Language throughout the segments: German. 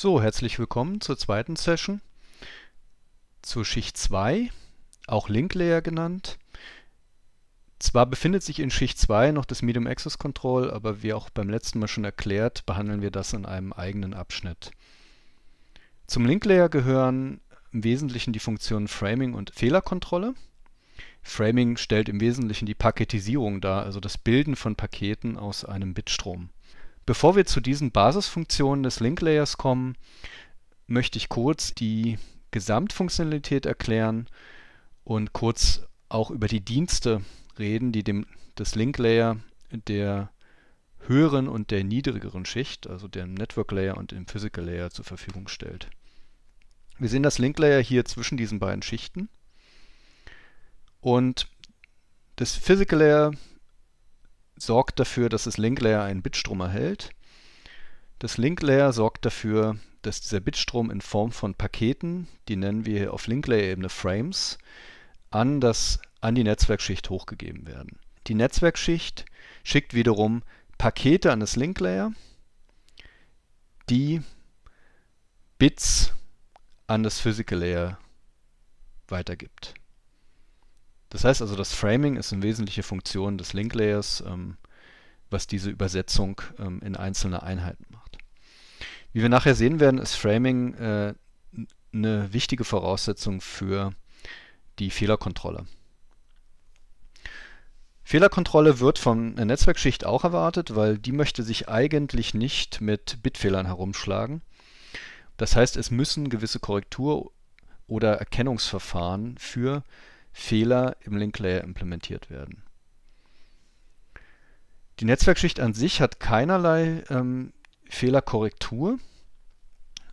So, herzlich willkommen zur zweiten Session zur Schicht 2, auch Link Layer genannt. Zwar befindet sich in Schicht 2 noch das Medium Access Control, aber wie auch beim letzten Mal schon erklärt, behandeln wir das in einem eigenen Abschnitt. Zum Link Layer gehören im Wesentlichen die Funktionen Framing und Fehlerkontrolle. Framing stellt im Wesentlichen die Paketisierung dar, also das Bilden von Paketen aus einem Bitstrom. Bevor wir zu diesen Basisfunktionen des Link-Layers kommen, möchte ich kurz die Gesamtfunktionalität erklären und kurz auch über die Dienste reden, die dem das Link-Layer der höheren und der niedrigeren Schicht, also dem Network-Layer und dem Physical-Layer zur Verfügung stellt. Wir sehen das Link-Layer hier zwischen diesen beiden Schichten und das Physical Layer sorgt dafür, dass das Link Layer einen Bitstrom erhält. Das Link Layer sorgt dafür, dass dieser Bitstrom in Form von Paketen, die nennen wir auf Link Layer ebene Frames, an, das, an die Netzwerkschicht hochgegeben werden. Die Netzwerkschicht schickt wiederum Pakete an das Link Layer, die Bits an das Physical Layer weitergibt. Das heißt also, das Framing ist eine wesentliche Funktion des Link-Layers, ähm, was diese Übersetzung ähm, in einzelne Einheiten macht. Wie wir nachher sehen werden, ist Framing äh, eine wichtige Voraussetzung für die Fehlerkontrolle. Fehlerkontrolle wird von der Netzwerkschicht auch erwartet, weil die möchte sich eigentlich nicht mit Bitfehlern herumschlagen. Das heißt, es müssen gewisse Korrektur- oder Erkennungsverfahren für Fehler im Link Layer implementiert werden. Die Netzwerkschicht an sich hat keinerlei ähm, Fehlerkorrektur.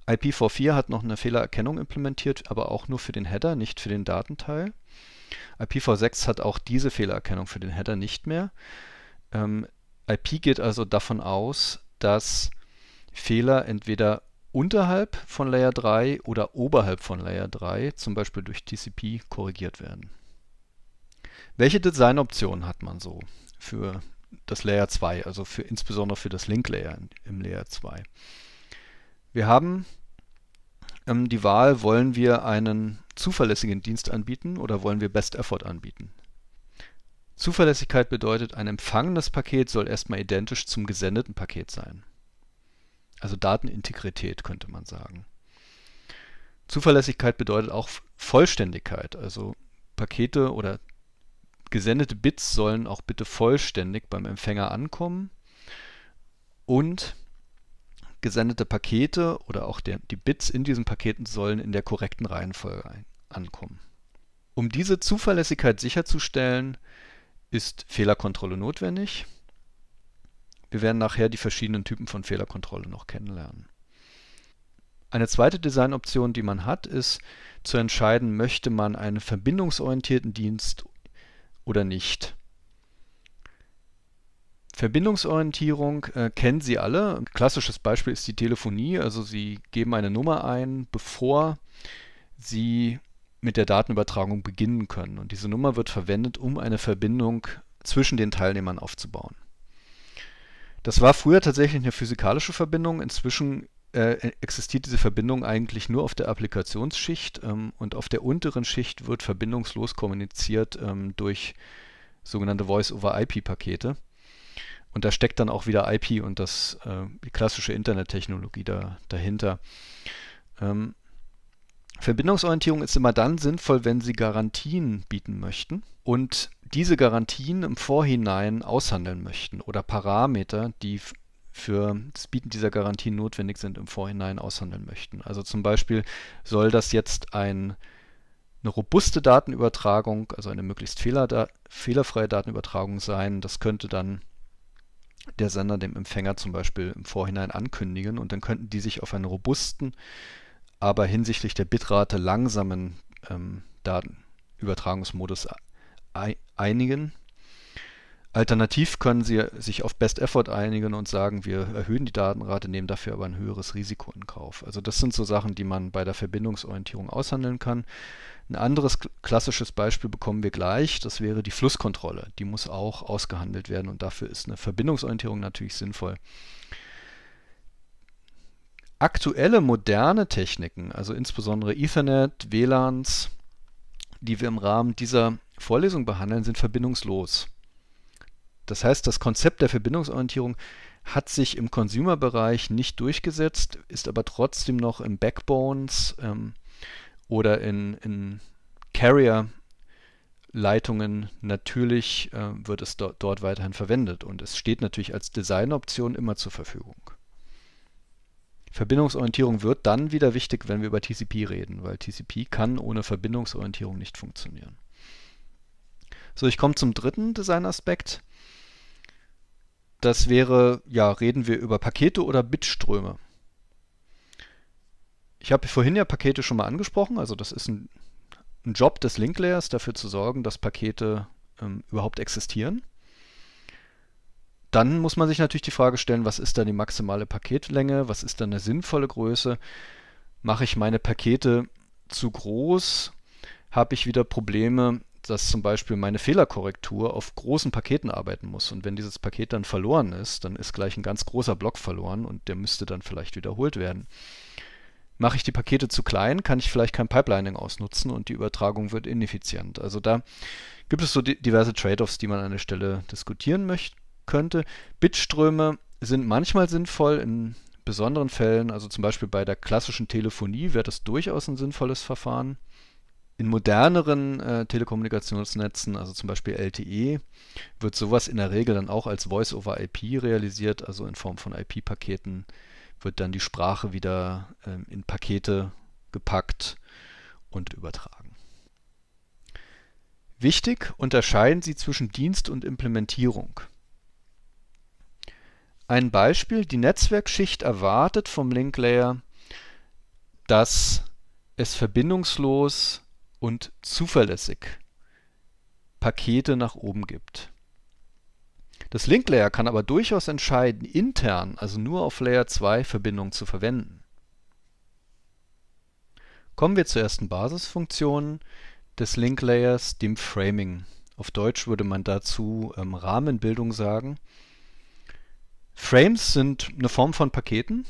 IPv4 hat noch eine Fehlererkennung implementiert, aber auch nur für den Header, nicht für den Datenteil. IPv6 hat auch diese Fehlererkennung für den Header nicht mehr. Ähm, IP geht also davon aus, dass Fehler entweder unterhalb von Layer 3 oder oberhalb von Layer 3, zum Beispiel durch TCP, korrigiert werden. Welche Designoptionen hat man so für das Layer 2, also für, insbesondere für das Link Layer im Layer 2? Wir haben ähm, die Wahl, wollen wir einen zuverlässigen Dienst anbieten oder wollen wir Best Effort anbieten? Zuverlässigkeit bedeutet, ein empfangenes Paket soll erstmal identisch zum gesendeten Paket sein. Also Datenintegrität könnte man sagen. Zuverlässigkeit bedeutet auch Vollständigkeit. Also Pakete oder gesendete Bits sollen auch bitte vollständig beim Empfänger ankommen. Und gesendete Pakete oder auch der, die Bits in diesen Paketen sollen in der korrekten Reihenfolge ein, ankommen. Um diese Zuverlässigkeit sicherzustellen, ist Fehlerkontrolle notwendig. Wir werden nachher die verschiedenen Typen von Fehlerkontrolle noch kennenlernen. Eine zweite Designoption, die man hat, ist zu entscheiden, möchte man einen verbindungsorientierten Dienst oder nicht. Verbindungsorientierung äh, kennen Sie alle. Ein klassisches Beispiel ist die Telefonie. Also Sie geben eine Nummer ein, bevor Sie mit der Datenübertragung beginnen können. Und diese Nummer wird verwendet, um eine Verbindung zwischen den Teilnehmern aufzubauen. Das war früher tatsächlich eine physikalische Verbindung. Inzwischen äh, existiert diese Verbindung eigentlich nur auf der Applikationsschicht ähm, und auf der unteren Schicht wird verbindungslos kommuniziert ähm, durch sogenannte Voice-over-IP-Pakete. Und da steckt dann auch wieder IP und das, äh, die klassische Internettechnologie da, dahinter. Ähm, Verbindungsorientierung ist immer dann sinnvoll, wenn Sie Garantien bieten möchten. Und diese Garantien im Vorhinein aushandeln möchten oder Parameter, die für das Bieten dieser Garantien notwendig sind, im Vorhinein aushandeln möchten. Also zum Beispiel soll das jetzt ein, eine robuste Datenübertragung, also eine möglichst fehler, fehlerfreie Datenübertragung sein. Das könnte dann der Sender dem Empfänger zum Beispiel im Vorhinein ankündigen und dann könnten die sich auf einen robusten, aber hinsichtlich der Bitrate langsamen ähm, Datenübertragungsmodus einigen. Alternativ können Sie sich auf Best Effort einigen und sagen, wir erhöhen die Datenrate, nehmen dafür aber ein höheres Risiko in Kauf. Also das sind so Sachen, die man bei der Verbindungsorientierung aushandeln kann. Ein anderes klassisches Beispiel bekommen wir gleich, das wäre die Flusskontrolle. Die muss auch ausgehandelt werden und dafür ist eine Verbindungsorientierung natürlich sinnvoll. Aktuelle moderne Techniken, also insbesondere Ethernet, WLANs, die wir im Rahmen dieser Vorlesung behandeln, sind verbindungslos. Das heißt, das Konzept der Verbindungsorientierung hat sich im Consumer-Bereich nicht durchgesetzt, ist aber trotzdem noch in Backbones ähm, oder in, in Carrier-Leitungen natürlich äh, wird es do dort weiterhin verwendet und es steht natürlich als Designoption immer zur Verfügung. Verbindungsorientierung wird dann wieder wichtig, wenn wir über TCP reden, weil TCP kann ohne Verbindungsorientierung nicht funktionieren. So, ich komme zum dritten Designaspekt. Das wäre, ja, reden wir über Pakete oder Bitströme. Ich habe vorhin ja Pakete schon mal angesprochen, also das ist ein, ein Job des Link-Layers, dafür zu sorgen, dass Pakete ähm, überhaupt existieren dann muss man sich natürlich die Frage stellen, was ist dann die maximale Paketlänge, was ist dann eine sinnvolle Größe? Mache ich meine Pakete zu groß, habe ich wieder Probleme, dass zum Beispiel meine Fehlerkorrektur auf großen Paketen arbeiten muss. Und wenn dieses Paket dann verloren ist, dann ist gleich ein ganz großer Block verloren und der müsste dann vielleicht wiederholt werden. Mache ich die Pakete zu klein, kann ich vielleicht kein Pipelining ausnutzen und die Übertragung wird ineffizient. Also da gibt es so diverse Trade-offs, die man an der Stelle diskutieren möchte könnte. Bitströme sind manchmal sinnvoll, in besonderen Fällen, also zum Beispiel bei der klassischen Telefonie, wäre das durchaus ein sinnvolles Verfahren. In moderneren äh, Telekommunikationsnetzen, also zum Beispiel LTE, wird sowas in der Regel dann auch als Voice-over-IP realisiert, also in Form von IP-Paketen wird dann die Sprache wieder ähm, in Pakete gepackt und übertragen. Wichtig unterscheiden sie zwischen Dienst und Implementierung. Ein Beispiel, die Netzwerkschicht erwartet vom Link Layer, dass es verbindungslos und zuverlässig Pakete nach oben gibt. Das Link Layer kann aber durchaus entscheiden, intern, also nur auf Layer 2 Verbindungen zu verwenden. Kommen wir zur ersten Basisfunktion des Link Layers, dem Framing. Auf Deutsch würde man dazu ähm, Rahmenbildung sagen. Frames sind eine Form von Paketen,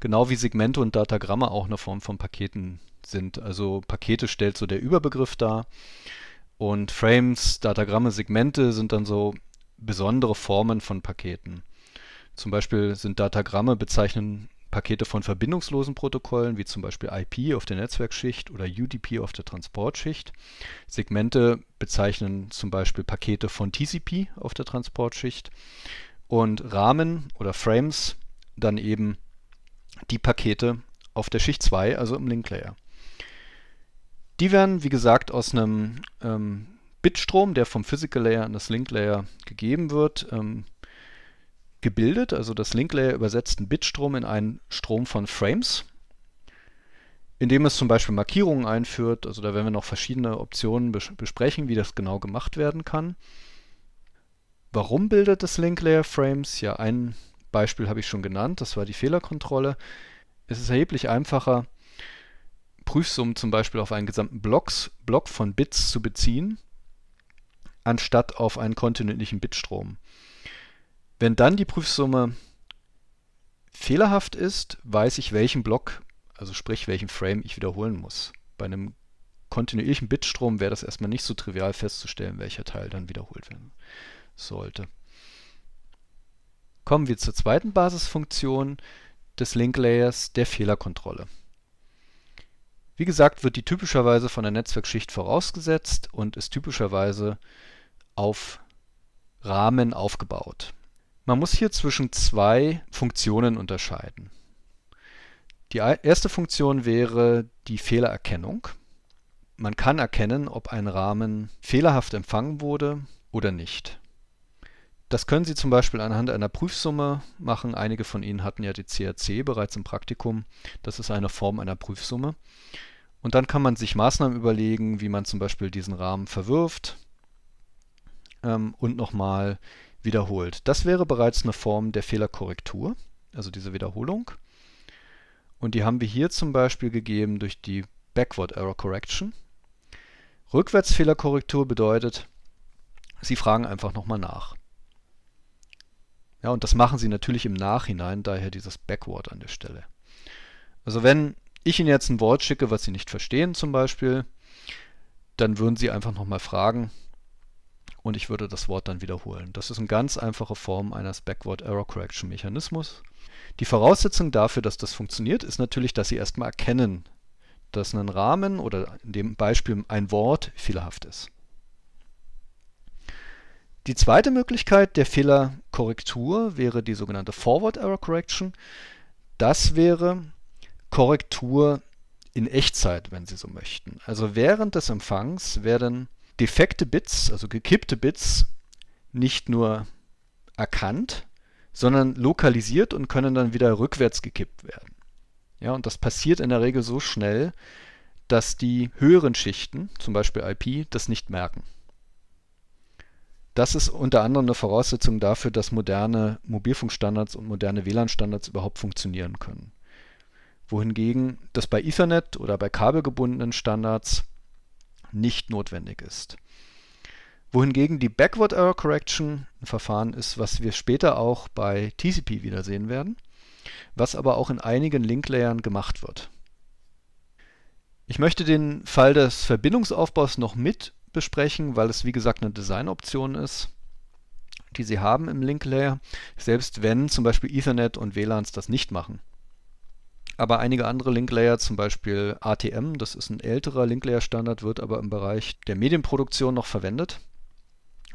genau wie Segmente und Datagramme auch eine Form von Paketen sind. Also Pakete stellt so der Überbegriff dar und Frames, Datagramme, Segmente sind dann so besondere Formen von Paketen. Zum Beispiel sind Datagramme bezeichnen Pakete von verbindungslosen Protokollen, wie zum Beispiel IP auf der Netzwerkschicht oder UDP auf der Transportschicht. Segmente bezeichnen zum Beispiel Pakete von TCP auf der Transportschicht und Rahmen oder Frames dann eben die Pakete auf der Schicht 2, also im Link-Layer. Die werden, wie gesagt, aus einem ähm, Bitstrom, der vom Physical Layer an das Link Layer gegeben wird, ähm, gebildet. Also das Link Layer übersetzt einen Bitstrom in einen Strom von Frames, indem es zum Beispiel Markierungen einführt. Also da werden wir noch verschiedene Optionen bes besprechen, wie das genau gemacht werden kann. Warum bildet das Link Layer Frames? Ja, ein Beispiel habe ich schon genannt, das war die Fehlerkontrolle. Es ist erheblich einfacher, Prüfsummen zum Beispiel auf einen gesamten Blocks, Block von Bits zu beziehen, anstatt auf einen kontinuierlichen Bitstrom. Wenn dann die Prüfsumme fehlerhaft ist, weiß ich, welchen Block, also sprich welchen Frame ich wiederholen muss. Bei einem kontinuierlichen Bitstrom wäre das erstmal nicht so trivial festzustellen, welcher Teil dann wiederholt werden sollte. Kommen wir zur zweiten Basisfunktion des Link-Layers, der Fehlerkontrolle. Wie gesagt, wird die typischerweise von der Netzwerkschicht vorausgesetzt und ist typischerweise auf Rahmen aufgebaut. Man muss hier zwischen zwei Funktionen unterscheiden. Die erste Funktion wäre die Fehlererkennung. Man kann erkennen, ob ein Rahmen fehlerhaft empfangen wurde oder nicht. Das können Sie zum Beispiel anhand einer Prüfsumme machen. Einige von Ihnen hatten ja die CRC bereits im Praktikum. Das ist eine Form einer Prüfsumme. Und dann kann man sich Maßnahmen überlegen, wie man zum Beispiel diesen Rahmen verwirft ähm, und nochmal wiederholt. Das wäre bereits eine Form der Fehlerkorrektur, also diese Wiederholung. Und die haben wir hier zum Beispiel gegeben durch die Backward Error Correction. Rückwärtsfehlerkorrektur bedeutet, Sie fragen einfach nochmal nach. Ja, und das machen sie natürlich im Nachhinein, daher dieses Backward an der Stelle. Also wenn ich ihnen jetzt ein Wort schicke, was sie nicht verstehen zum Beispiel, dann würden sie einfach nochmal fragen und ich würde das Wort dann wiederholen. Das ist eine ganz einfache Form eines Backward Error Correction Mechanismus. Die Voraussetzung dafür, dass das funktioniert, ist natürlich, dass sie erstmal erkennen, dass ein Rahmen oder in dem Beispiel ein Wort fehlerhaft ist. Die zweite Möglichkeit der Fehlerkorrektur wäre die sogenannte Forward Error Correction. Das wäre Korrektur in Echtzeit, wenn Sie so möchten. Also während des Empfangs werden defekte Bits, also gekippte Bits, nicht nur erkannt, sondern lokalisiert und können dann wieder rückwärts gekippt werden. Ja, und das passiert in der Regel so schnell, dass die höheren Schichten, zum Beispiel IP, das nicht merken. Das ist unter anderem eine Voraussetzung dafür, dass moderne Mobilfunkstandards und moderne WLAN-Standards überhaupt funktionieren können. Wohingegen das bei Ethernet oder bei kabelgebundenen Standards nicht notwendig ist. Wohingegen die Backward Error Correction ein Verfahren ist, was wir später auch bei TCP wiedersehen werden, was aber auch in einigen Link-Layern gemacht wird. Ich möchte den Fall des Verbindungsaufbaus noch mit besprechen, weil es wie gesagt eine Designoption ist, die Sie haben im Link Layer, selbst wenn zum Beispiel Ethernet und WLANs das nicht machen. Aber einige andere Link Layer, zum Beispiel ATM, das ist ein älterer Link Layer Standard, wird aber im Bereich der Medienproduktion noch verwendet,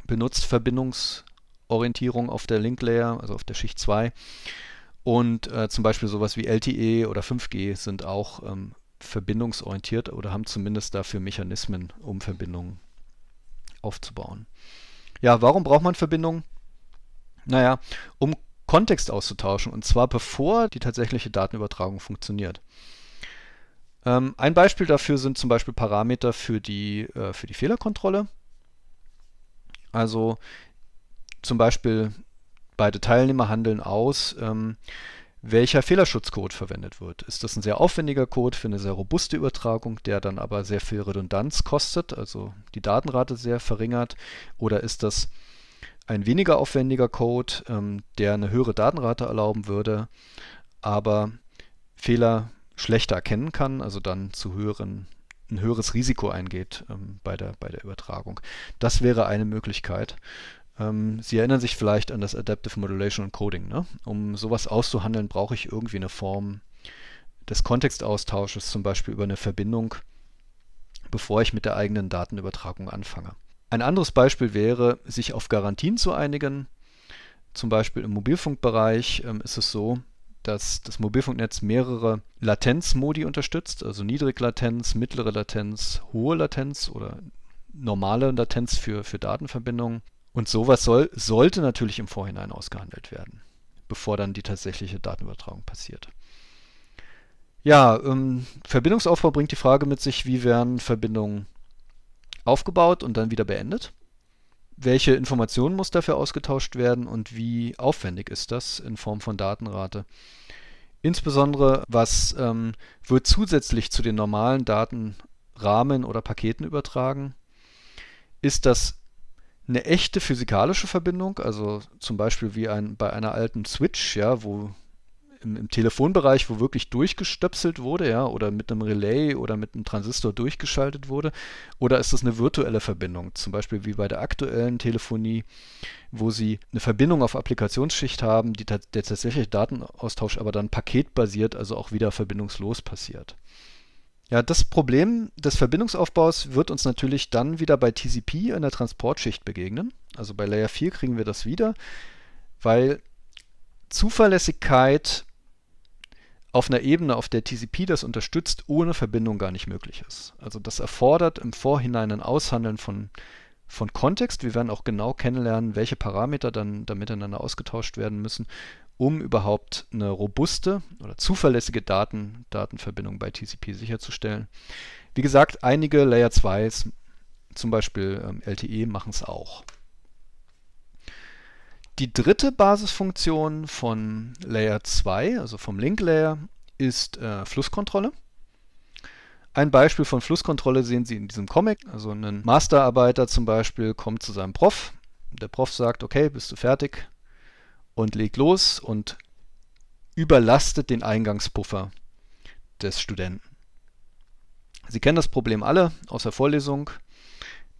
benutzt Verbindungsorientierung auf der Link Layer, also auf der Schicht 2. Und äh, zum Beispiel sowas wie LTE oder 5G sind auch ähm, verbindungsorientiert oder haben zumindest dafür Mechanismen, um Verbindungen aufzubauen. Ja, warum braucht man Verbindungen? Naja, um Kontext auszutauschen und zwar bevor die tatsächliche Datenübertragung funktioniert. Ähm, ein Beispiel dafür sind zum Beispiel Parameter für die, äh, für die Fehlerkontrolle. Also zum Beispiel beide Teilnehmer handeln aus, ähm, welcher Fehlerschutzcode verwendet wird. Ist das ein sehr aufwendiger Code für eine sehr robuste Übertragung, der dann aber sehr viel Redundanz kostet, also die Datenrate sehr verringert, oder ist das ein weniger aufwendiger Code, ähm, der eine höhere Datenrate erlauben würde, aber Fehler schlechter erkennen kann, also dann zu höheren ein höheres Risiko eingeht ähm, bei, der, bei der Übertragung. Das wäre eine Möglichkeit. Ähm, Sie erinnern sich vielleicht an das Adaptive Modulation und Coding. Ne? Um sowas auszuhandeln, brauche ich irgendwie eine Form des Kontextaustausches, zum Beispiel über eine Verbindung, bevor ich mit der eigenen Datenübertragung anfange. Ein anderes Beispiel wäre, sich auf Garantien zu einigen. Zum Beispiel im Mobilfunkbereich ähm, ist es so, dass das Mobilfunknetz mehrere Latenzmodi unterstützt, also Niedriglatenz, mittlere Latenz, hohe Latenz oder normale Latenz für, für Datenverbindungen. Und sowas soll, sollte natürlich im Vorhinein ausgehandelt werden, bevor dann die tatsächliche Datenübertragung passiert. Ja, ähm, Verbindungsaufbau bringt die Frage mit sich, wie werden Verbindungen aufgebaut und dann wieder beendet? Welche Informationen muss dafür ausgetauscht werden und wie aufwendig ist das in Form von Datenrate? Insbesondere, was ähm, wird zusätzlich zu den normalen Datenrahmen oder Paketen übertragen? Ist das eine echte physikalische Verbindung, also zum Beispiel wie ein, bei einer alten Switch, ja, wo im, im, Telefonbereich, wo wirklich durchgestöpselt wurde, ja, oder mit einem Relay oder mit einem Transistor durchgeschaltet wurde, oder ist das eine virtuelle Verbindung, zum Beispiel wie bei der aktuellen Telefonie, wo sie eine Verbindung auf Applikationsschicht haben, die der tatsächliche Datenaustausch aber dann paketbasiert, also auch wieder verbindungslos passiert. Ja, das Problem des Verbindungsaufbaus wird uns natürlich dann wieder bei TCP in der Transportschicht begegnen. Also bei Layer 4 kriegen wir das wieder, weil Zuverlässigkeit auf einer Ebene, auf der TCP das unterstützt, ohne Verbindung gar nicht möglich ist. Also das erfordert im Vorhinein ein Aushandeln von, von Kontext. Wir werden auch genau kennenlernen, welche Parameter dann da miteinander ausgetauscht werden müssen um überhaupt eine robuste oder zuverlässige Daten, Datenverbindung bei TCP sicherzustellen. Wie gesagt, einige Layer 2s, zum Beispiel ähm, LTE, machen es auch. Die dritte Basisfunktion von Layer 2, also vom Link Layer, ist äh, Flusskontrolle. Ein Beispiel von Flusskontrolle sehen Sie in diesem Comic. Also ein Masterarbeiter zum Beispiel kommt zu seinem Prof. Der Prof sagt, okay, bist du fertig? und legt los und überlastet den Eingangspuffer des Studenten. Sie kennen das Problem alle aus der Vorlesung.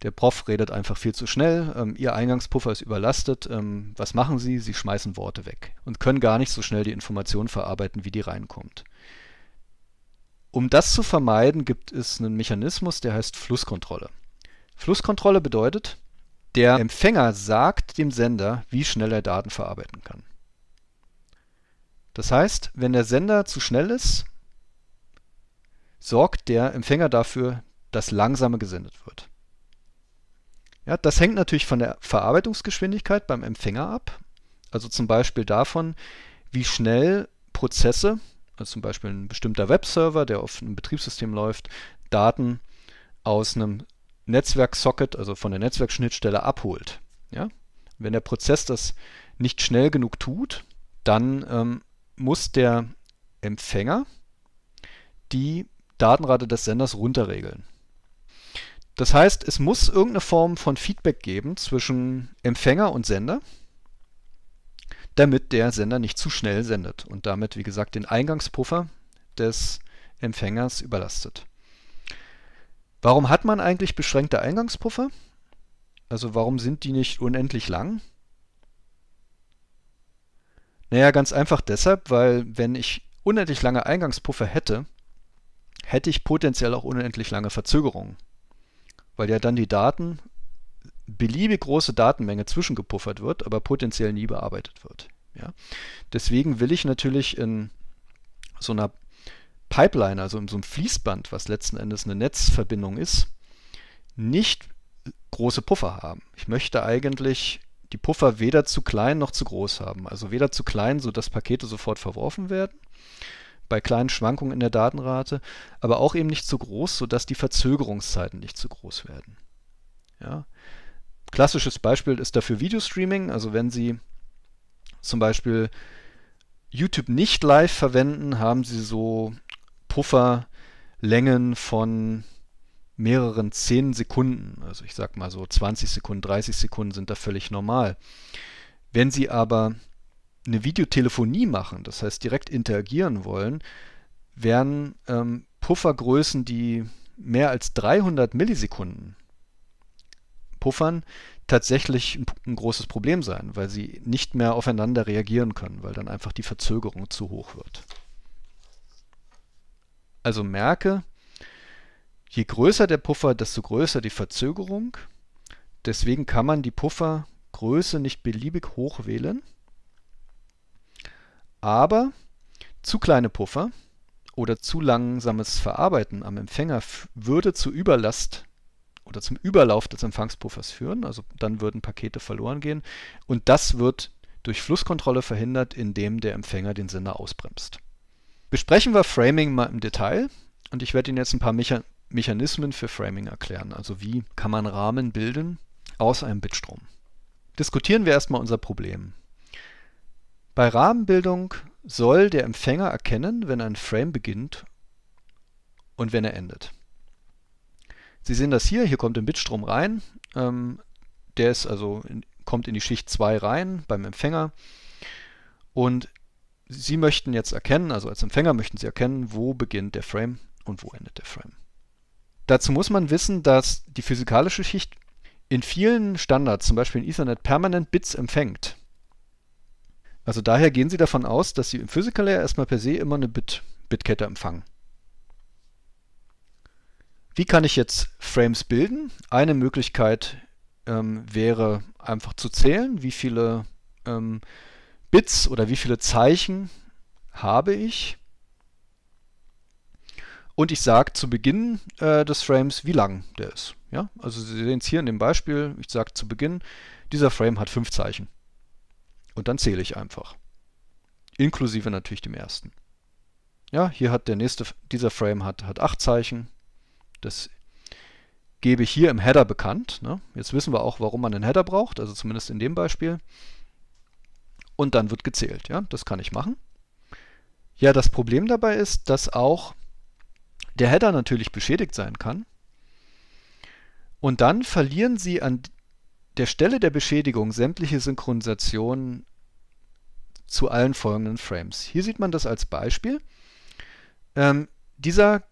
Der Prof redet einfach viel zu schnell, ähm, Ihr Eingangspuffer ist überlastet. Ähm, was machen Sie? Sie schmeißen Worte weg und können gar nicht so schnell die Information verarbeiten, wie die reinkommt. Um das zu vermeiden, gibt es einen Mechanismus, der heißt Flusskontrolle. Flusskontrolle bedeutet, der Empfänger sagt dem Sender, wie schnell er Daten verarbeiten kann. Das heißt, wenn der Sender zu schnell ist, sorgt der Empfänger dafür, dass langsamer gesendet wird. Ja, das hängt natürlich von der Verarbeitungsgeschwindigkeit beim Empfänger ab. Also zum Beispiel davon, wie schnell Prozesse, also zum Beispiel ein bestimmter Webserver, der auf einem Betriebssystem läuft, Daten aus einem Netzwerksocket, also von der Netzwerkschnittstelle abholt. Ja? Wenn der Prozess das nicht schnell genug tut, dann ähm, muss der Empfänger die Datenrate des Senders runterregeln. Das heißt, es muss irgendeine Form von Feedback geben zwischen Empfänger und Sender, damit der Sender nicht zu schnell sendet und damit, wie gesagt, den Eingangspuffer des Empfängers überlastet. Warum hat man eigentlich beschränkte Eingangspuffer? Also warum sind die nicht unendlich lang? Naja, ganz einfach deshalb, weil wenn ich unendlich lange Eingangspuffer hätte, hätte ich potenziell auch unendlich lange Verzögerungen. Weil ja dann die Daten, beliebig große Datenmenge zwischengepuffert wird, aber potenziell nie bearbeitet wird. Ja? Deswegen will ich natürlich in so einer Pipeline, also in so einem Fließband, was letzten Endes eine Netzverbindung ist, nicht große Puffer haben. Ich möchte eigentlich die Puffer weder zu klein noch zu groß haben. Also weder zu klein, sodass Pakete sofort verworfen werden, bei kleinen Schwankungen in der Datenrate, aber auch eben nicht zu groß, sodass die Verzögerungszeiten nicht zu groß werden. Ja. Klassisches Beispiel ist dafür Videostreaming. Also wenn Sie zum Beispiel YouTube nicht live verwenden, haben Sie so Pufferlängen von mehreren 10 Sekunden. Also ich sag mal so 20 Sekunden, 30 Sekunden sind da völlig normal. Wenn Sie aber eine Videotelefonie machen, das heißt direkt interagieren wollen, werden ähm, Puffergrößen, die mehr als 300 Millisekunden puffern, tatsächlich ein, ein, großes Problem sein, weil sie nicht mehr aufeinander reagieren können, weil dann einfach die Verzögerung zu hoch wird also merke, je größer der Puffer, desto größer die Verzögerung. Deswegen kann man die Puffergröße nicht beliebig hoch wählen. Aber zu kleine Puffer oder zu langsames Verarbeiten am Empfänger würde zu Überlast oder zum Überlauf des Empfangspuffers führen. Also dann würden Pakete verloren gehen. Und das wird durch Flusskontrolle verhindert, indem der Empfänger den Sender ausbremst. Besprechen wir Framing mal im Detail und ich werde Ihnen jetzt ein paar Mecha Mechanismen für Framing erklären. Also wie kann man Rahmen bilden aus einem Bitstrom. Diskutieren wir erstmal unser Problem. Bei Rahmenbildung soll der Empfänger erkennen, wenn ein Frame beginnt und wenn er endet. Sie sehen das hier, hier kommt ein Bitstrom rein. Ähm, der ist also in, kommt in die Schicht 2 rein beim Empfänger. Und Sie möchten jetzt erkennen, also als Empfänger möchten Sie erkennen, wo beginnt der Frame und wo endet der Frame. Dazu muss man wissen, dass die physikalische Schicht in vielen Standards, zum Beispiel in Ethernet, permanent Bits empfängt. Also daher gehen Sie davon aus, dass Sie im Physical Layer erstmal per se immer eine Bit, Bitkette empfangen. Wie kann ich jetzt Frames bilden? Eine Möglichkeit ähm, wäre einfach zu zählen, wie viele ähm, Bits oder wie viele Zeichen habe ich. Und ich sage zu Beginn äh, des Frames, wie lang der ist. Ja? Also Sie sehen es hier in dem Beispiel, ich sage zu Beginn, dieser Frame hat fünf Zeichen. Und dann zähle ich einfach. Inklusive natürlich dem ersten. Ja, hier hat der nächste, dieser Frame hat, hat acht Zeichen. Das gebe ich hier im Header bekannt. Ne? Jetzt wissen wir auch, warum man einen Header braucht, also zumindest in dem Beispiel und dann wird gezählt. Ja, das kann ich machen. Ja, das Problem dabei ist, dass auch der Header natürlich beschädigt sein kann. Und dann verlieren Sie an der Stelle der Beschädigung sämtliche Synchronisationen zu allen folgenden Frames. Hier sieht man das als Beispiel. Ähm, dieser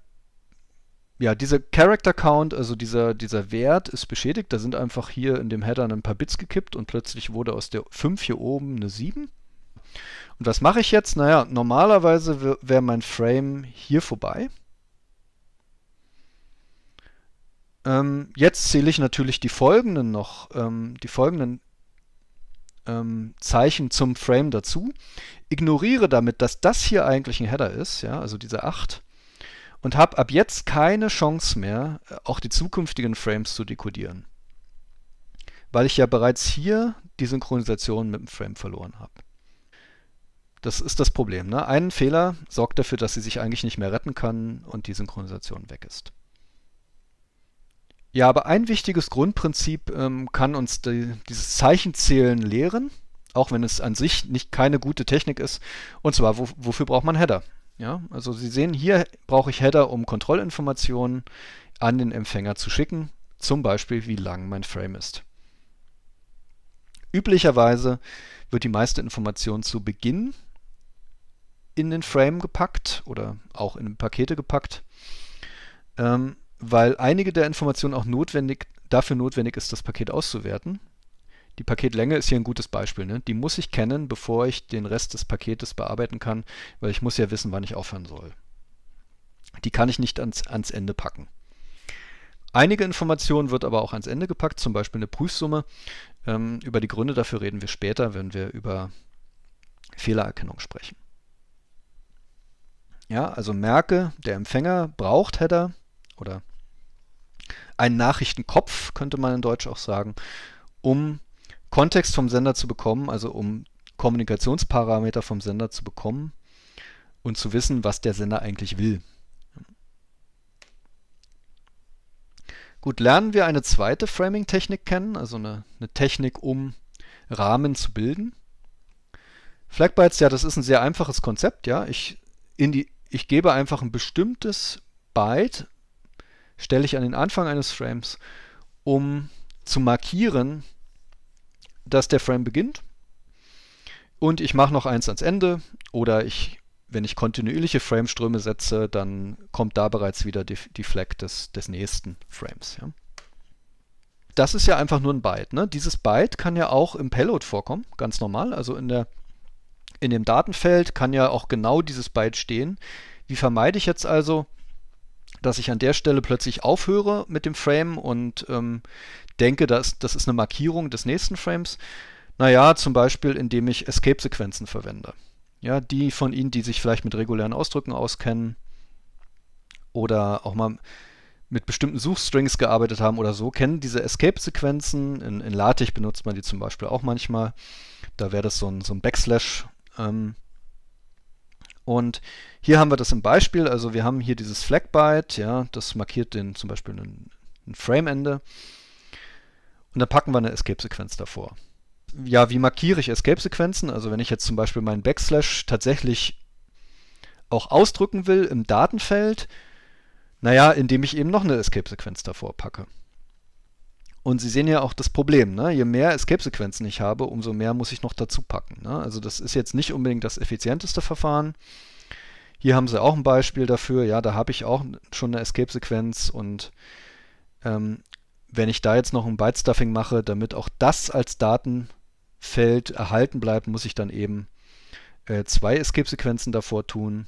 ja, dieser Character Count, also dieser, dieser Wert ist beschädigt. Da sind einfach hier in dem Header ein paar Bits gekippt und plötzlich wurde aus der 5 hier oben eine 7. Und was mache ich jetzt? Naja, normalerweise wäre mein Frame hier vorbei. Ähm, jetzt zähle ich natürlich die folgenden noch, ähm, die folgenden ähm, Zeichen zum Frame dazu. Ignoriere damit, dass das hier eigentlich ein Header ist, ja, also diese 8 und habe ab jetzt keine Chance mehr, äh, auch die zukünftigen Frames zu dekodieren, weil ich ja bereits hier die Synchronisation mit dem Frame verloren habe. Das ist das Problem. Ne? Ein Fehler sorgt dafür, dass sie sich eigentlich nicht mehr retten kann und die Synchronisation weg ist. Ja, aber ein wichtiges Grundprinzip ähm, kann uns die, dieses Zeichenzählen lehren, auch wenn es an sich nicht keine gute Technik ist. Und zwar, wo, wofür braucht man Header? Ja, also Sie sehen, hier brauche ich Header, um Kontrollinformationen an den Empfänger zu schicken, zum Beispiel wie lang mein Frame ist. Üblicherweise wird die meiste Information zu Beginn in den Frame gepackt oder auch in Pakete gepackt, ähm, weil einige der Informationen auch notwendig, dafür notwendig ist, das Paket auszuwerten. Die Paketlänge ist hier ein gutes Beispiel. Ne? Die muss ich kennen, bevor ich den Rest des Paketes bearbeiten kann, weil ich muss ja wissen, wann ich aufhören soll. Die kann ich nicht ans, ans Ende packen. Einige Informationen wird aber auch ans Ende gepackt, zum Beispiel eine Prüfsumme. Ähm, über die Gründe dafür reden wir später, wenn wir über Fehlererkennung sprechen. Ja, also merke, der Empfänger braucht Header oder einen Nachrichtenkopf, könnte man in Deutsch auch sagen, um Kontext vom Sender zu bekommen, also um Kommunikationsparameter vom Sender zu bekommen und zu wissen, was der Sender eigentlich will. Gut, lernen wir eine zweite Framing-Technik kennen, also eine, eine, Technik, um Rahmen zu bilden. Flagbytes, ja, das ist ein sehr einfaches Konzept, ja. Ich, die, ich gebe einfach ein bestimmtes Byte, stelle ich an den Anfang eines Frames, um zu markieren, dass der Frame beginnt. Und ich mache noch eins ans Ende oder ich, wenn ich kontinuierliche Frameströme setze, dann kommt da bereits wieder die, die Flag des, des nächsten Frames. Ja. Das ist ja einfach nur ein Byte. Ne? Dieses Byte kann ja auch im Payload vorkommen, ganz normal. Also in, der, in dem Datenfeld kann ja auch genau dieses Byte stehen. Wie vermeide ich jetzt also, dass ich an der Stelle plötzlich aufhöre mit dem Frame und ähm, denke, das, das ist eine Markierung des nächsten Frames. Naja, zum Beispiel, indem ich Escape-Sequenzen verwende. Ja, die von Ihnen, die sich vielleicht mit regulären Ausdrücken auskennen oder auch mal mit bestimmten Suchstrings gearbeitet haben oder so, kennen diese Escape-Sequenzen. In, in LaTeX benutzt man die zum Beispiel auch manchmal. Da wäre das so ein, so ein Backslash. Ähm, und hier haben wir das im Beispiel, also wir haben hier dieses Flagbyte, ja, das markiert den zum Beispiel ein, ein Frameende. ende und dann packen wir eine Escape-Sequenz davor. Ja, wie markiere ich Escape-Sequenzen? Also wenn ich jetzt zum Beispiel meinen Backslash tatsächlich auch ausdrücken will im Datenfeld, naja, indem ich eben noch eine Escape-Sequenz davor packe. Und Sie sehen ja auch das Problem. Ne? Je mehr Escape-Sequenzen ich habe, umso mehr muss ich noch dazu packen. Ne? Also das ist jetzt nicht unbedingt das effizienteste Verfahren. Hier haben Sie auch ein Beispiel dafür. Ja, da habe ich auch schon eine Escape-Sequenz und ähm, wenn ich da jetzt noch ein Byte-Stuffing mache, damit auch das als Datenfeld erhalten bleibt, muss ich dann eben äh, zwei Escape-Sequenzen davor tun.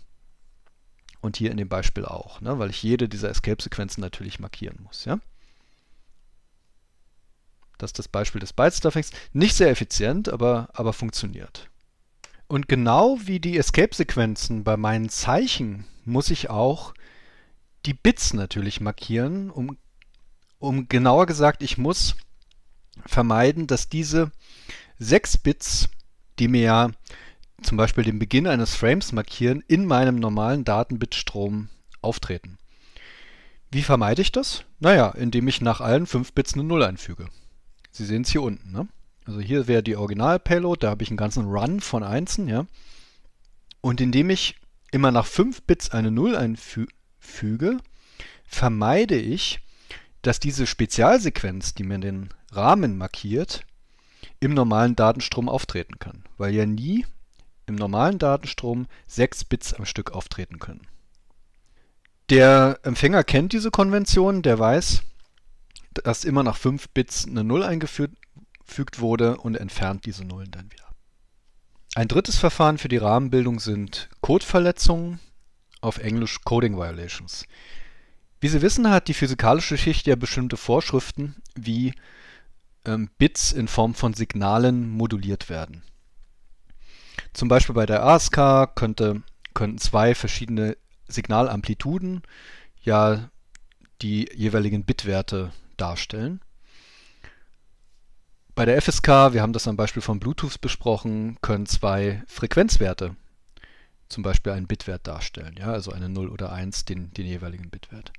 Und hier in dem Beispiel auch, ne? weil ich jede dieser Escape-Sequenzen natürlich markieren muss. Ja? Das ist das Beispiel des Byte-Stuffings. Nicht sehr effizient, aber, aber funktioniert. Und genau wie die Escape-Sequenzen bei meinen Zeichen muss ich auch die Bits natürlich markieren, um um genauer gesagt, ich muss vermeiden, dass diese 6 Bits, die mir ja zum Beispiel den Beginn eines Frames markieren, in meinem normalen Datenbitstrom auftreten. Wie vermeide ich das? Naja, indem ich nach allen 5 Bits eine 0 einfüge. Sie sehen es hier unten. Ne? Also hier wäre die Original-Payload, da habe ich einen ganzen Run von Einsen. Ja? Und indem ich immer nach 5 Bits eine 0 einfüge, vermeide ich, dass diese Spezialsequenz, die mir den Rahmen markiert, im normalen Datenstrom auftreten kann, weil ja nie im normalen Datenstrom sechs Bits am Stück auftreten können. Der Empfänger kennt diese Konvention, der weiß, dass immer nach fünf Bits eine Null eingefügt wurde und entfernt diese Nullen dann wieder. Ein drittes Verfahren für die Rahmenbildung sind Codeverletzungen, auf Englisch Coding Violations. Wie Sie wissen, hat die physikalische Schicht ja bestimmte Vorschriften, wie ähm, Bits in Form von Signalen moduliert werden. Zum Beispiel bei der ASK könnte, könnten zwei verschiedene Signalamplituden ja die jeweiligen Bitwerte darstellen. Bei der FSK, wir haben das am Beispiel von Bluetooth besprochen, können zwei Frequenzwerte zum Beispiel einen Bitwert darstellen, ja, also eine 0 oder 1, den, den jeweiligen Bitwert.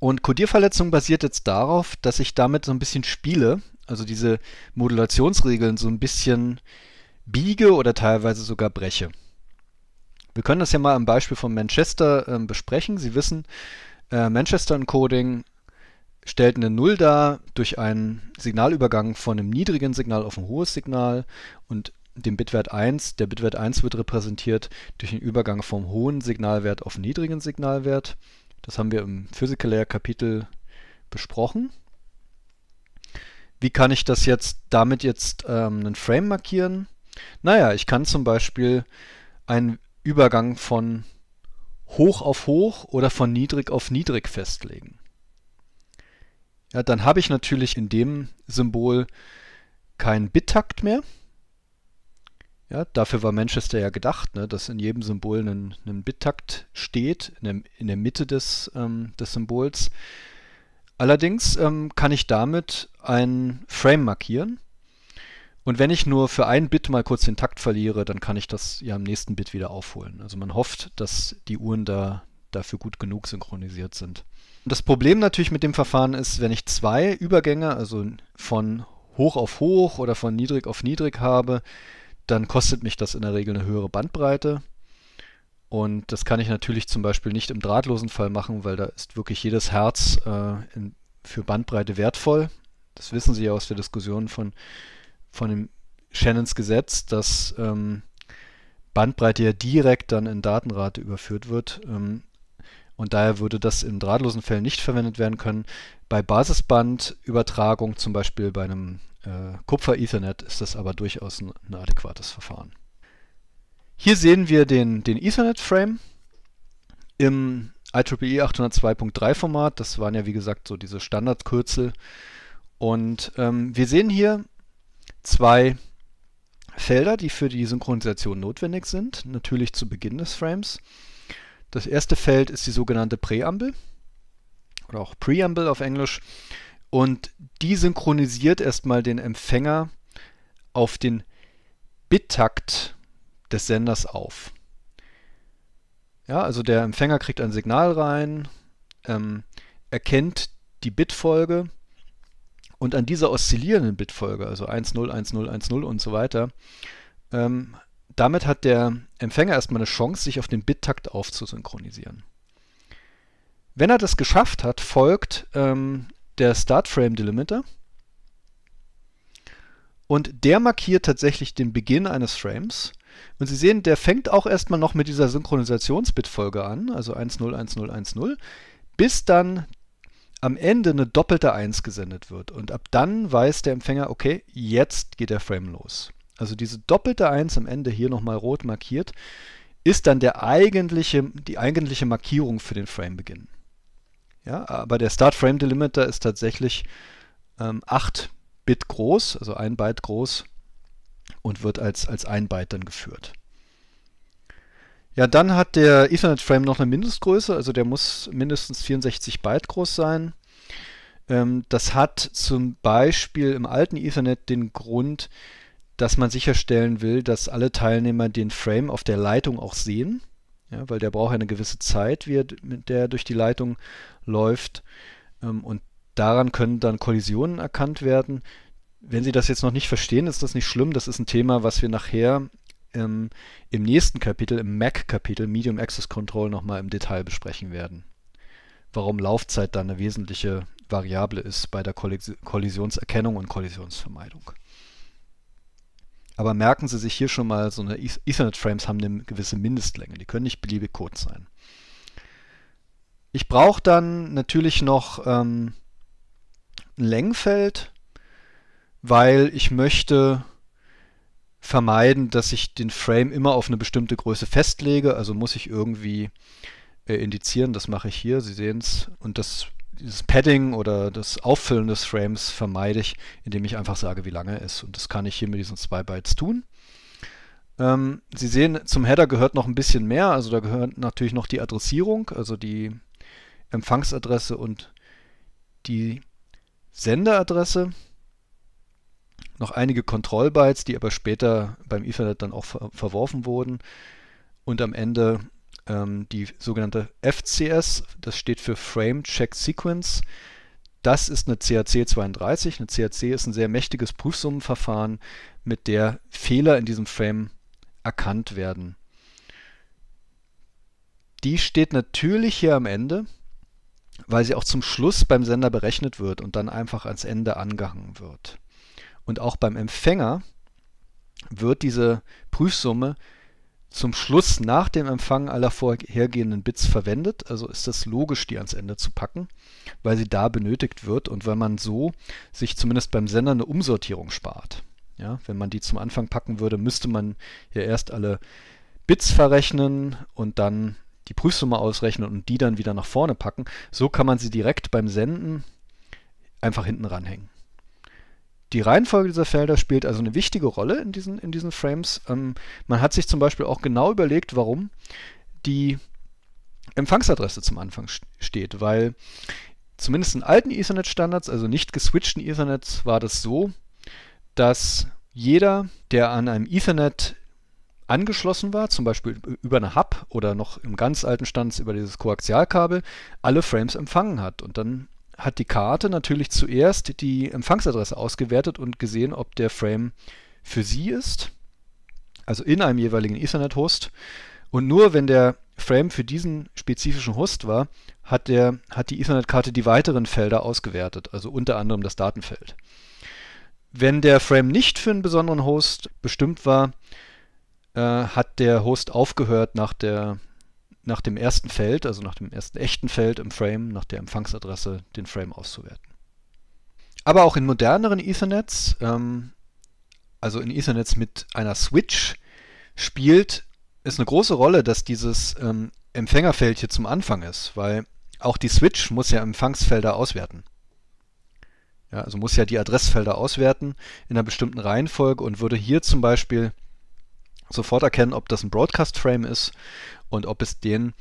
Und Codierverletzung basiert jetzt darauf, dass ich damit so ein bisschen spiele, also diese Modulationsregeln so ein bisschen biege oder teilweise sogar breche. Wir können das ja mal am Beispiel von Manchester äh, besprechen. Sie wissen, äh, Manchester Encoding stellt eine 0 dar durch einen Signalübergang von einem niedrigen Signal auf ein hohes Signal und dem Bitwert 1. Der Bitwert 1 wird repräsentiert durch den Übergang vom hohen Signalwert auf niedrigen Signalwert. Das haben wir im Physical Layer Kapitel besprochen. Wie kann ich das jetzt damit jetzt ähm, einen Frame markieren? Naja, ich kann zum Beispiel einen Übergang von hoch auf hoch oder von niedrig auf niedrig festlegen. Ja, dann habe ich natürlich in dem Symbol keinen Bittakt mehr, ja, dafür war Manchester ja gedacht, ne, dass in jedem Symbol ein, ein Bittakt steht, in der, in der Mitte des, ähm, des Symbols. Allerdings ähm, kann ich damit ein Frame markieren. Und wenn ich nur für ein Bit mal kurz den Takt verliere, dann kann ich das ja im nächsten Bit wieder aufholen. Also man hofft, dass die Uhren da dafür gut genug synchronisiert sind. Und das Problem natürlich mit dem Verfahren ist, wenn ich zwei Übergänge, also von hoch auf hoch oder von niedrig auf niedrig habe, dann kostet mich das in der Regel eine höhere Bandbreite. Und das kann ich natürlich zum Beispiel nicht im drahtlosen Fall machen, weil da ist wirklich jedes Herz äh, in, für Bandbreite wertvoll. Das wissen Sie ja aus der Diskussion von, von dem Shannons Gesetz, dass ähm, Bandbreite ja direkt dann in Datenrate überführt wird. Ähm, und daher würde das in drahtlosen Fällen nicht verwendet werden können. Bei Basisbandübertragung, zum Beispiel bei einem äh, Kupfer-Ethernet ist das aber durchaus ein, ein, adäquates Verfahren. Hier sehen wir den, den Ethernet-Frame im IEEE 802.3 e Format. Das waren ja wie gesagt so diese Standardkürzel. Und ähm, wir sehen hier zwei Felder, die für die Synchronisation notwendig sind, natürlich zu Beginn des Frames. Das erste Feld ist die sogenannte Präambel oder auch Preamble auf Englisch. Und die synchronisiert erstmal den Empfänger auf den Bittakt des Senders auf. Ja, also der Empfänger kriegt ein Signal rein, ähm, erkennt die Bitfolge und an dieser oszillierenden Bitfolge, also 1-0, 1-0, 1-0 und so weiter, ähm, damit hat der Empfänger erstmal eine Chance, sich auf den Bittakt aufzusynchronisieren. Wenn er das geschafft hat, folgt ähm, der Start Frame Delimiter. Und der markiert tatsächlich den Beginn eines Frames. Und Sie sehen, der fängt auch erstmal noch mit dieser Synchronisationsbitfolge an, also 101010, bis dann am Ende eine doppelte 1 gesendet wird. Und ab dann weiß der Empfänger, okay, jetzt geht der Frame los. Also diese doppelte 1 am Ende hier nochmal rot markiert, ist dann der eigentliche, die eigentliche Markierung für den Framebeginn. Ja, aber der Start Frame Delimiter ist tatsächlich ähm, 8 Bit groß, also ein Byte groß und wird als, als ein Byte dann geführt. Ja, dann hat der Ethernet Frame noch eine Mindestgröße, also der muss mindestens 64 Byte groß sein. Ähm, das hat zum Beispiel im alten Ethernet den Grund, dass man sicherstellen will, dass alle Teilnehmer den Frame auf der Leitung auch sehen. Ja, weil der braucht eine gewisse Zeit, wie er, mit der er durch die Leitung läuft. Ähm, und daran können dann Kollisionen erkannt werden. Wenn Sie das jetzt noch nicht verstehen, ist das nicht schlimm. Das ist ein Thema, was wir nachher im, ähm, im nächsten Kapitel, im Mac-Kapitel, Medium Access Control, nochmal im Detail besprechen werden. Warum Laufzeit dann eine wesentliche Variable ist bei der Kollisionserkennung und Kollisionsvermeidung. Aber merken Sie sich hier schon mal, so eine Ethernet-Frames haben eine gewisse Mindestlänge. Die können nicht beliebig kurz sein. Ich brauche dann natürlich noch ähm, ein Längenfeld, weil ich möchte vermeiden, dass ich den Frame immer auf eine bestimmte Größe festlege. Also muss ich irgendwie äh, indizieren. Das mache ich hier, Sie sehen es. Und das dieses Padding oder das Auffüllen des Frames vermeide ich, indem ich einfach sage, wie lange er ist. Und das kann ich hier mit diesen zwei Bytes tun. Ähm, Sie sehen, zum Header gehört noch ein bisschen mehr. Also da gehört natürlich noch die Adressierung, also die Empfangsadresse und die Senderadresse. Noch einige Kontrollbytes, die aber später beim Ethernet dann auch ver verworfen wurden. Und am Ende ähm, die sogenannte FCS, das steht für Frame Check Sequence. Das ist eine CAC 32. Eine CAC ist ein sehr mächtiges Prüfsummenverfahren, mit der Fehler in diesem Frame erkannt werden. Die steht natürlich hier am Ende, weil sie auch zum Schluss beim Sender berechnet wird und dann einfach ans Ende angehangen wird. Und auch beim Empfänger wird diese Prüfsumme zum Schluss nach dem Empfang aller vorhergehenden Bits verwendet. Also ist das logisch, die ans Ende zu packen, weil sie da benötigt wird und weil man so sich zumindest beim Sender eine Umsortierung spart. Ja, wenn man die zum Anfang packen würde, müsste man ja erst alle Bits verrechnen und dann die Prüfsumme ausrechnen und die dann wieder nach vorne packen. So kann man sie direkt beim Senden einfach hinten ranhängen. Die Reihenfolge dieser Felder spielt also eine wichtige Rolle in diesen, in diesen Frames. Ähm, man hat sich zum Beispiel auch genau überlegt, warum die Empfangsadresse zum Anfang steht, weil zumindest in alten Ethernet-Standards, also nicht geswitchten Ethernets, war das so, dass jeder, der an einem Ethernet angeschlossen war, zum Beispiel über eine Hub oder noch im ganz alten Stand über dieses Koaxialkabel, alle Frames empfangen hat. Und dann hat die Karte natürlich zuerst die Empfangsadresse ausgewertet und gesehen, ob der Frame für sie ist, also in einem jeweiligen Ethernet-Host. Und nur wenn der Frame für diesen spezifischen Host war, hat, der, hat die Ethernet-Karte die weiteren Felder ausgewertet, also unter anderem das Datenfeld. Wenn der Frame nicht für einen besonderen Host bestimmt war, äh, hat der Host aufgehört, nach der nach dem ersten Feld, also nach dem ersten echten Feld im Frame, nach der Empfangsadresse den Frame auszuwerten. Aber auch in moderneren Ethernets, ähm, also in Ethernets mit einer Switch, spielt es eine große Rolle, dass dieses ähm, Empfängerfeld hier zum Anfang ist, weil auch die Switch muss ja Empfangsfelder auswerten. Ja, also muss ja die Adressfelder auswerten in einer bestimmten Reihenfolge und würde hier zum Beispiel sofort erkennen, ob das ein Broadcast-Frame ist und ob es den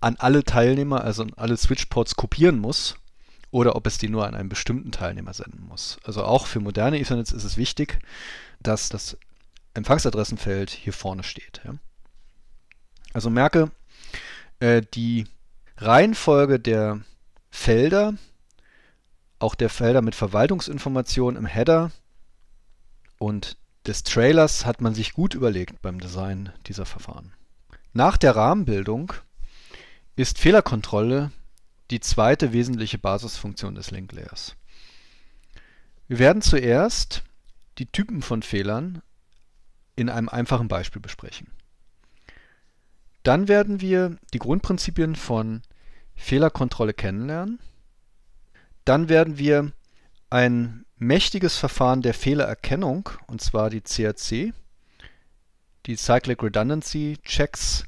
an alle Teilnehmer, also an alle Switchports kopieren muss oder ob es die nur an einen bestimmten Teilnehmer senden muss. Also auch für moderne Ethernets ist es wichtig, dass das Empfangsadressenfeld hier vorne steht. Ja. Also merke, äh, die Reihenfolge der Felder, auch der Felder mit Verwaltungsinformationen im Header und des Trailers hat man sich gut überlegt beim Design dieser Verfahren. Nach der Rahmenbildung ist Fehlerkontrolle die zweite wesentliche Basisfunktion des Link Layers. Wir werden zuerst die Typen von Fehlern in einem einfachen Beispiel besprechen. Dann werden wir die Grundprinzipien von Fehlerkontrolle kennenlernen. Dann werden wir ein mächtiges Verfahren der Fehlererkennung, und zwar die CRC, die Cyclic Redundancy Checks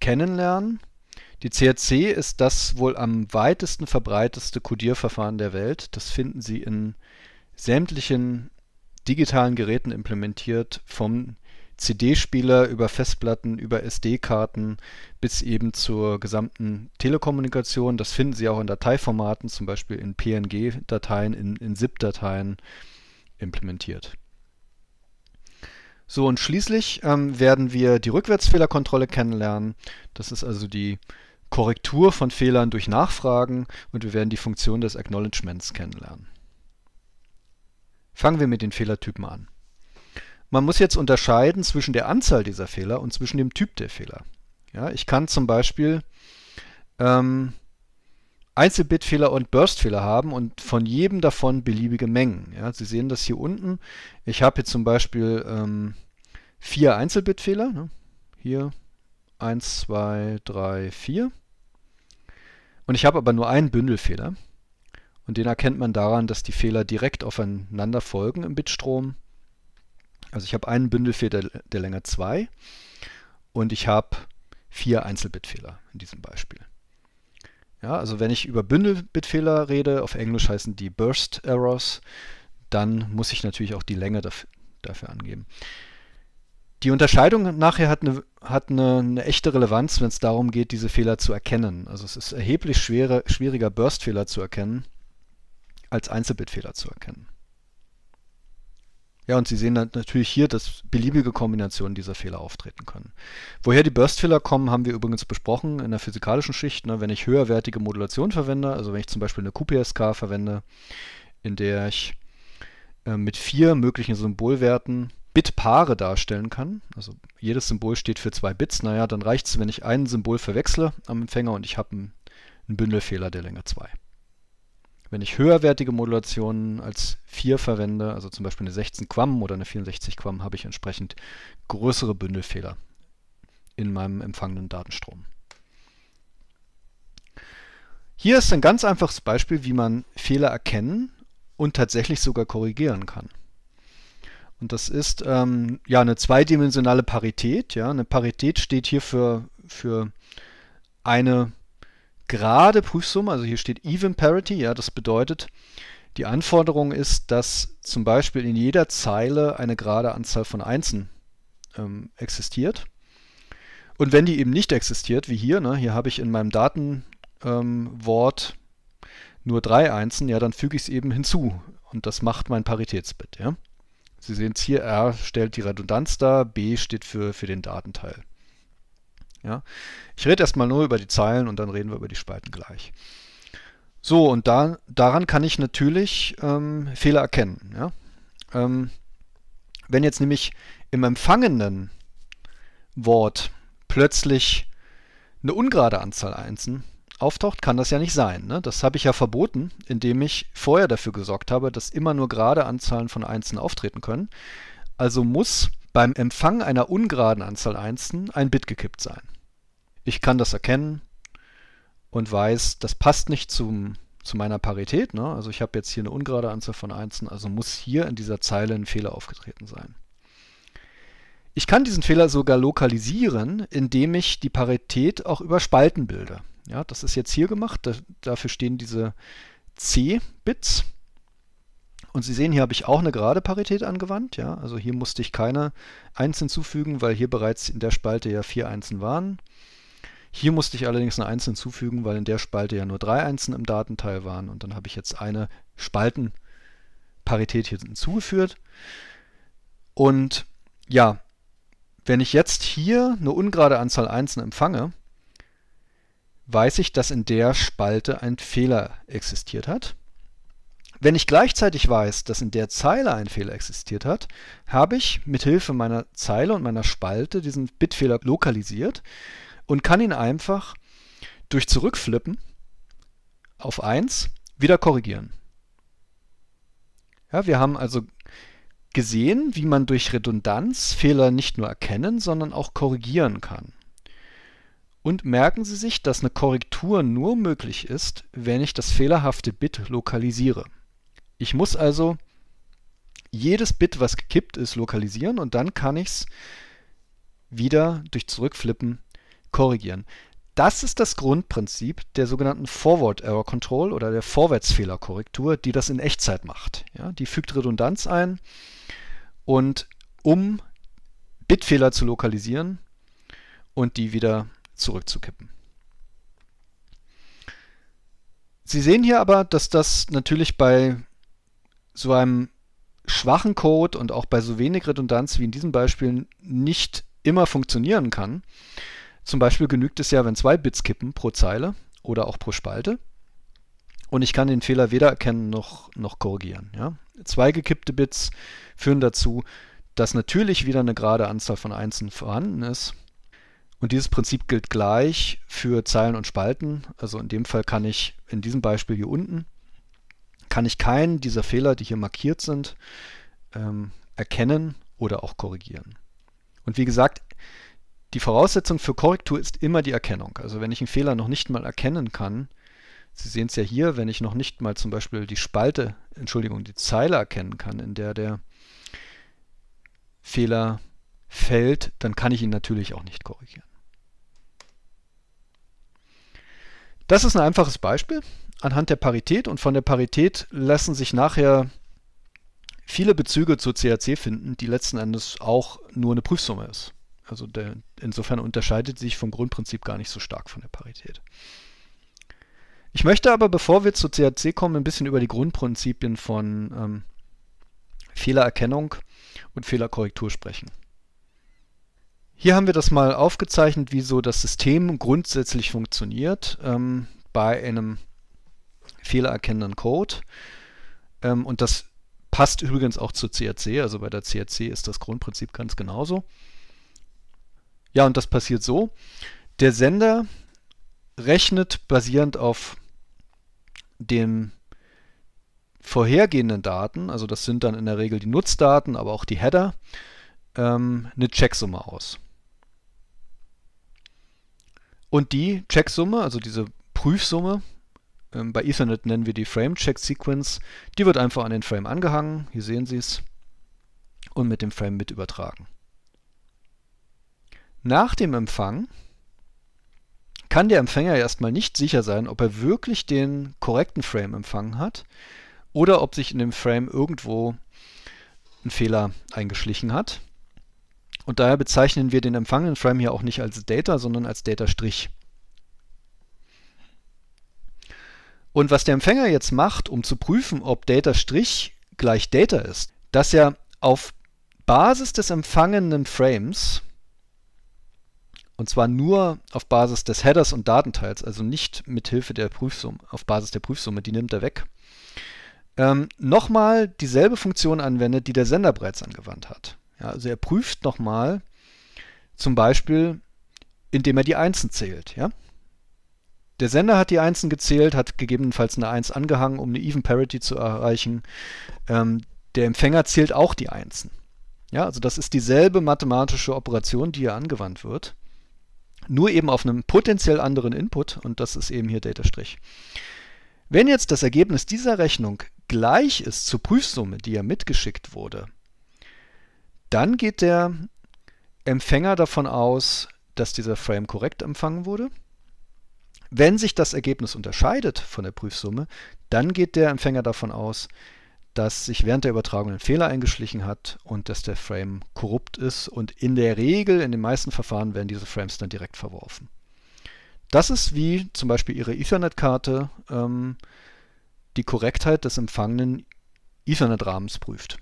kennenlernen. Die CRC ist das wohl am weitesten verbreiteste Codierverfahren der Welt. Das finden Sie in sämtlichen digitalen Geräten implementiert, vom CD-Spieler über Festplatten, über SD-Karten bis eben zur gesamten Telekommunikation. Das finden Sie auch in Dateiformaten, zum Beispiel in PNG-Dateien, in, in ZIP-Dateien implementiert. So, und schließlich ähm, werden wir die Rückwärtsfehlerkontrolle kennenlernen. Das ist also die Korrektur von Fehlern durch Nachfragen und wir werden die Funktion des Acknowledgements kennenlernen. Fangen wir mit den Fehlertypen an. Man muss jetzt unterscheiden zwischen der Anzahl dieser Fehler und zwischen dem Typ der Fehler. Ja, ich kann zum Beispiel ähm, Einzelbitfehler und Burstfehler haben und von jedem davon beliebige Mengen. Ja, Sie sehen das hier unten. Ich habe hier zum Beispiel ähm, vier Einzelbitfehler. Ne? Hier 1, 2, 3, 4. Und ich habe aber nur einen Bündelfehler. Und den erkennt man daran, dass die Fehler direkt aufeinander folgen im Bitstrom. Also ich habe einen Bündelfehler der Länge 2 und ich habe vier Einzelbitfehler in diesem Beispiel. Ja, also wenn ich über Bündelbitfehler rede, auf Englisch heißen die Burst Errors, dann muss ich natürlich auch die Länge dafür, dafür angeben. Die Unterscheidung nachher hat, eine, hat eine, eine echte Relevanz, wenn es darum geht, diese Fehler zu erkennen. Also es ist erheblich schwere, schwieriger, Burst-Fehler zu erkennen, als Einzelbitfehler zu erkennen. Ja, und Sie sehen natürlich hier, dass beliebige Kombinationen dieser Fehler auftreten können. Woher die Burst-Fehler kommen, haben wir übrigens besprochen in der physikalischen Schicht. Ne, wenn ich höherwertige Modulation verwende, also wenn ich zum Beispiel eine QPSK verwende, in der ich äh, mit vier möglichen Symbolwerten Bitpaare darstellen kann, also jedes Symbol steht für zwei Bits, naja, dann reicht es, wenn ich ein Symbol verwechsle am Empfänger und ich habe einen, einen Bündelfehler der Länge 2. Wenn ich höherwertige Modulationen als 4 verwende, also zum Beispiel eine 16 Quam oder eine 64 Quam, habe ich entsprechend größere Bündelfehler in meinem empfangenen Datenstrom. Hier ist ein ganz einfaches Beispiel, wie man Fehler erkennen und tatsächlich sogar korrigieren kann. Und das ist ähm, ja eine zweidimensionale Parität. Ja? Eine Parität steht hier für, für eine gerade Prüfsumme, also hier steht Even Parity, ja, das bedeutet, die Anforderung ist, dass zum Beispiel in jeder Zeile eine gerade Anzahl von Einsen ähm, existiert. Und wenn die eben nicht existiert, wie hier, ne, hier habe ich in meinem Datenwort ähm, nur drei Einsen, ja, dann füge ich es eben hinzu. Und das macht mein Paritätsbit. Ja. Sie sehen es hier, R stellt die Redundanz dar, B steht für, für den Datenteil. Ja? Ich rede erstmal nur über die Zeilen und dann reden wir über die Spalten gleich. So, und da, daran kann ich natürlich ähm, Fehler erkennen. Ja? Ähm, wenn jetzt nämlich im empfangenen Wort plötzlich eine ungerade Anzahl Einsen auftaucht, kann das ja nicht sein. Ne? Das habe ich ja verboten, indem ich vorher dafür gesorgt habe, dass immer nur gerade Anzahlen von Einsen auftreten können. Also muss beim Empfang einer ungeraden Anzahl Einsen ein Bit gekippt sein ich kann das erkennen und weiß, das passt nicht zum, zu meiner Parität. Ne? Also ich habe jetzt hier eine ungerade Anzahl von Einsen, also muss hier in dieser Zeile ein Fehler aufgetreten sein. Ich kann diesen Fehler sogar lokalisieren, indem ich die Parität auch über Spalten bilde. Ja, das ist jetzt hier gemacht, da, dafür stehen diese C-Bits. Und Sie sehen, hier habe ich auch eine gerade Parität angewandt. Ja? Also hier musste ich keine Eins hinzufügen, weil hier bereits in der Spalte ja vier Einsen waren. Hier musste ich allerdings eine 1 hinzufügen, weil in der Spalte ja nur drei Einsen im Datenteil waren und dann habe ich jetzt eine Spaltenparität hier hinzugefügt. Und ja, wenn ich jetzt hier eine ungerade Anzahl Einsen empfange, weiß ich, dass in der Spalte ein Fehler existiert hat. Wenn ich gleichzeitig weiß, dass in der Zeile ein Fehler existiert hat, habe ich mithilfe meiner Zeile und meiner Spalte diesen Bitfehler lokalisiert und kann ihn einfach durch Zurückflippen auf 1 wieder korrigieren. Ja, wir haben also gesehen, wie man durch Redundanz Fehler nicht nur erkennen, sondern auch korrigieren kann. Und merken Sie sich, dass eine Korrektur nur möglich ist, wenn ich das fehlerhafte Bit lokalisiere. Ich muss also jedes Bit, was gekippt ist, lokalisieren und dann kann ich es wieder durch Zurückflippen korrigieren. Das ist das Grundprinzip der sogenannten Forward Error Control oder der Vorwärtsfehlerkorrektur, die das in Echtzeit macht. Ja, die fügt Redundanz ein und um Bitfehler zu lokalisieren und die wieder zurückzukippen. Sie sehen hier aber, dass das natürlich bei so einem schwachen Code und auch bei so wenig Redundanz wie in diesen Beispielen nicht immer funktionieren kann. Zum Beispiel genügt es ja, wenn zwei Bits kippen pro Zeile oder auch pro Spalte. Und ich kann den Fehler weder erkennen noch, noch korrigieren. Ja? Zwei gekippte Bits führen dazu, dass natürlich wieder eine gerade Anzahl von Einsen vorhanden ist. Und dieses Prinzip gilt gleich für Zeilen und Spalten. Also in dem Fall kann ich, in diesem Beispiel hier unten, kann ich keinen dieser Fehler, die hier markiert sind, ähm, erkennen oder auch korrigieren. Und wie gesagt, die Voraussetzung für Korrektur ist immer die Erkennung. Also wenn ich einen Fehler noch nicht mal erkennen kann, Sie sehen es ja hier, wenn ich noch nicht mal zum Beispiel die Spalte, Entschuldigung, die Zeile erkennen kann, in der der Fehler fällt, dann kann ich ihn natürlich auch nicht korrigieren. Das ist ein einfaches Beispiel anhand der Parität und von der Parität lassen sich nachher viele Bezüge zur CAC finden, die letzten Endes auch nur eine Prüfsumme ist. Also der, insofern unterscheidet sie sich vom Grundprinzip gar nicht so stark von der Parität. Ich möchte aber, bevor wir zu CAC kommen, ein bisschen über die Grundprinzipien von ähm, Fehlererkennung und Fehlerkorrektur sprechen. Hier haben wir das mal aufgezeichnet, wie so das System grundsätzlich funktioniert ähm, bei einem fehlererkennenden Code. Ähm, und das passt übrigens auch zu CAC, also bei der CAC ist das Grundprinzip ganz genauso. Ja, und das passiert so. Der Sender rechnet basierend auf den vorhergehenden Daten, also das sind dann in der Regel die Nutzdaten, aber auch die Header, ähm, eine Checksumme aus. Und die Checksumme, also diese Prüfsumme, ähm, bei Ethernet nennen wir die Frame Check Sequence, die wird einfach an den Frame angehangen, hier sehen Sie es, und mit dem Frame mit übertragen. Nach dem Empfang kann der Empfänger erstmal nicht sicher sein, ob er wirklich den korrekten Frame empfangen hat oder ob sich in dem Frame irgendwo ein Fehler eingeschlichen hat. Und daher bezeichnen wir den empfangenen Frame hier auch nicht als Data, sondern als Data-Strich. Und was der Empfänger jetzt macht, um zu prüfen, ob Data-Strich gleich Data ist, dass er auf Basis des empfangenen Frames und zwar nur auf Basis des Headers und Datenteils, also nicht mit Hilfe der Prüfsumme, auf Basis der Prüfsumme, die nimmt er weg. Ähm, nochmal dieselbe Funktion anwendet, die der Sender bereits angewandt hat. Ja, also er prüft nochmal, zum Beispiel, indem er die Einsen zählt. Ja? Der Sender hat die Einsen gezählt, hat gegebenenfalls eine Eins angehangen, um eine Even Parity zu erreichen. Ähm, der Empfänger zählt auch die Einsen. Ja, also das ist dieselbe mathematische Operation, die hier angewandt wird nur eben auf einem potenziell anderen Input und das ist eben hier Data'. Strich. Wenn jetzt das Ergebnis dieser Rechnung gleich ist zur Prüfsumme, die ja mitgeschickt wurde, dann geht der Empfänger davon aus, dass dieser Frame korrekt empfangen wurde. Wenn sich das Ergebnis unterscheidet von der Prüfsumme, dann geht der Empfänger davon aus, dass sich während der Übertragung ein Fehler eingeschlichen hat und dass der Frame korrupt ist. Und in der Regel, in den meisten Verfahren, werden diese Frames dann direkt verworfen. Das ist wie zum Beispiel Ihre Ethernet-Karte ähm, die Korrektheit des empfangenen Ethernet-Rahmens prüft.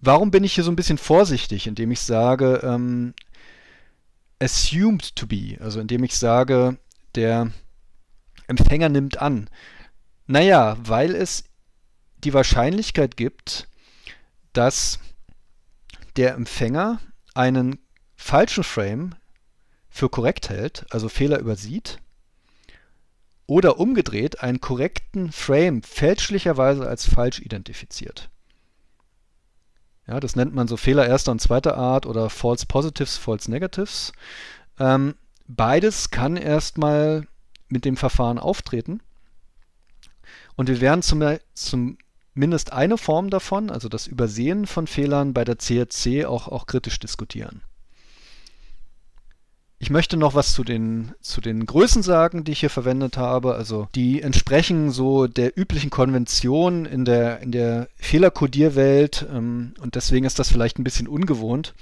Warum bin ich hier so ein bisschen vorsichtig, indem ich sage, ähm, assumed to be, also indem ich sage, der Empfänger nimmt an. Naja, weil es die Wahrscheinlichkeit gibt, dass der Empfänger einen falschen Frame für korrekt hält, also Fehler übersieht, oder umgedreht einen korrekten Frame fälschlicherweise als falsch identifiziert. Ja, das nennt man so Fehler erster und zweiter Art oder False Positives, False Negatives. Ähm, beides kann erstmal mit dem Verfahren auftreten. Und wir werden zum, zumindest eine Form davon, also das Übersehen von Fehlern bei der CRC, auch, auch kritisch diskutieren. Ich möchte noch was zu den, zu den Größen sagen, die ich hier verwendet habe. Also die entsprechen so der üblichen Konvention in der, in der Fehlerkodierwelt ähm, und deswegen ist das vielleicht ein bisschen ungewohnt,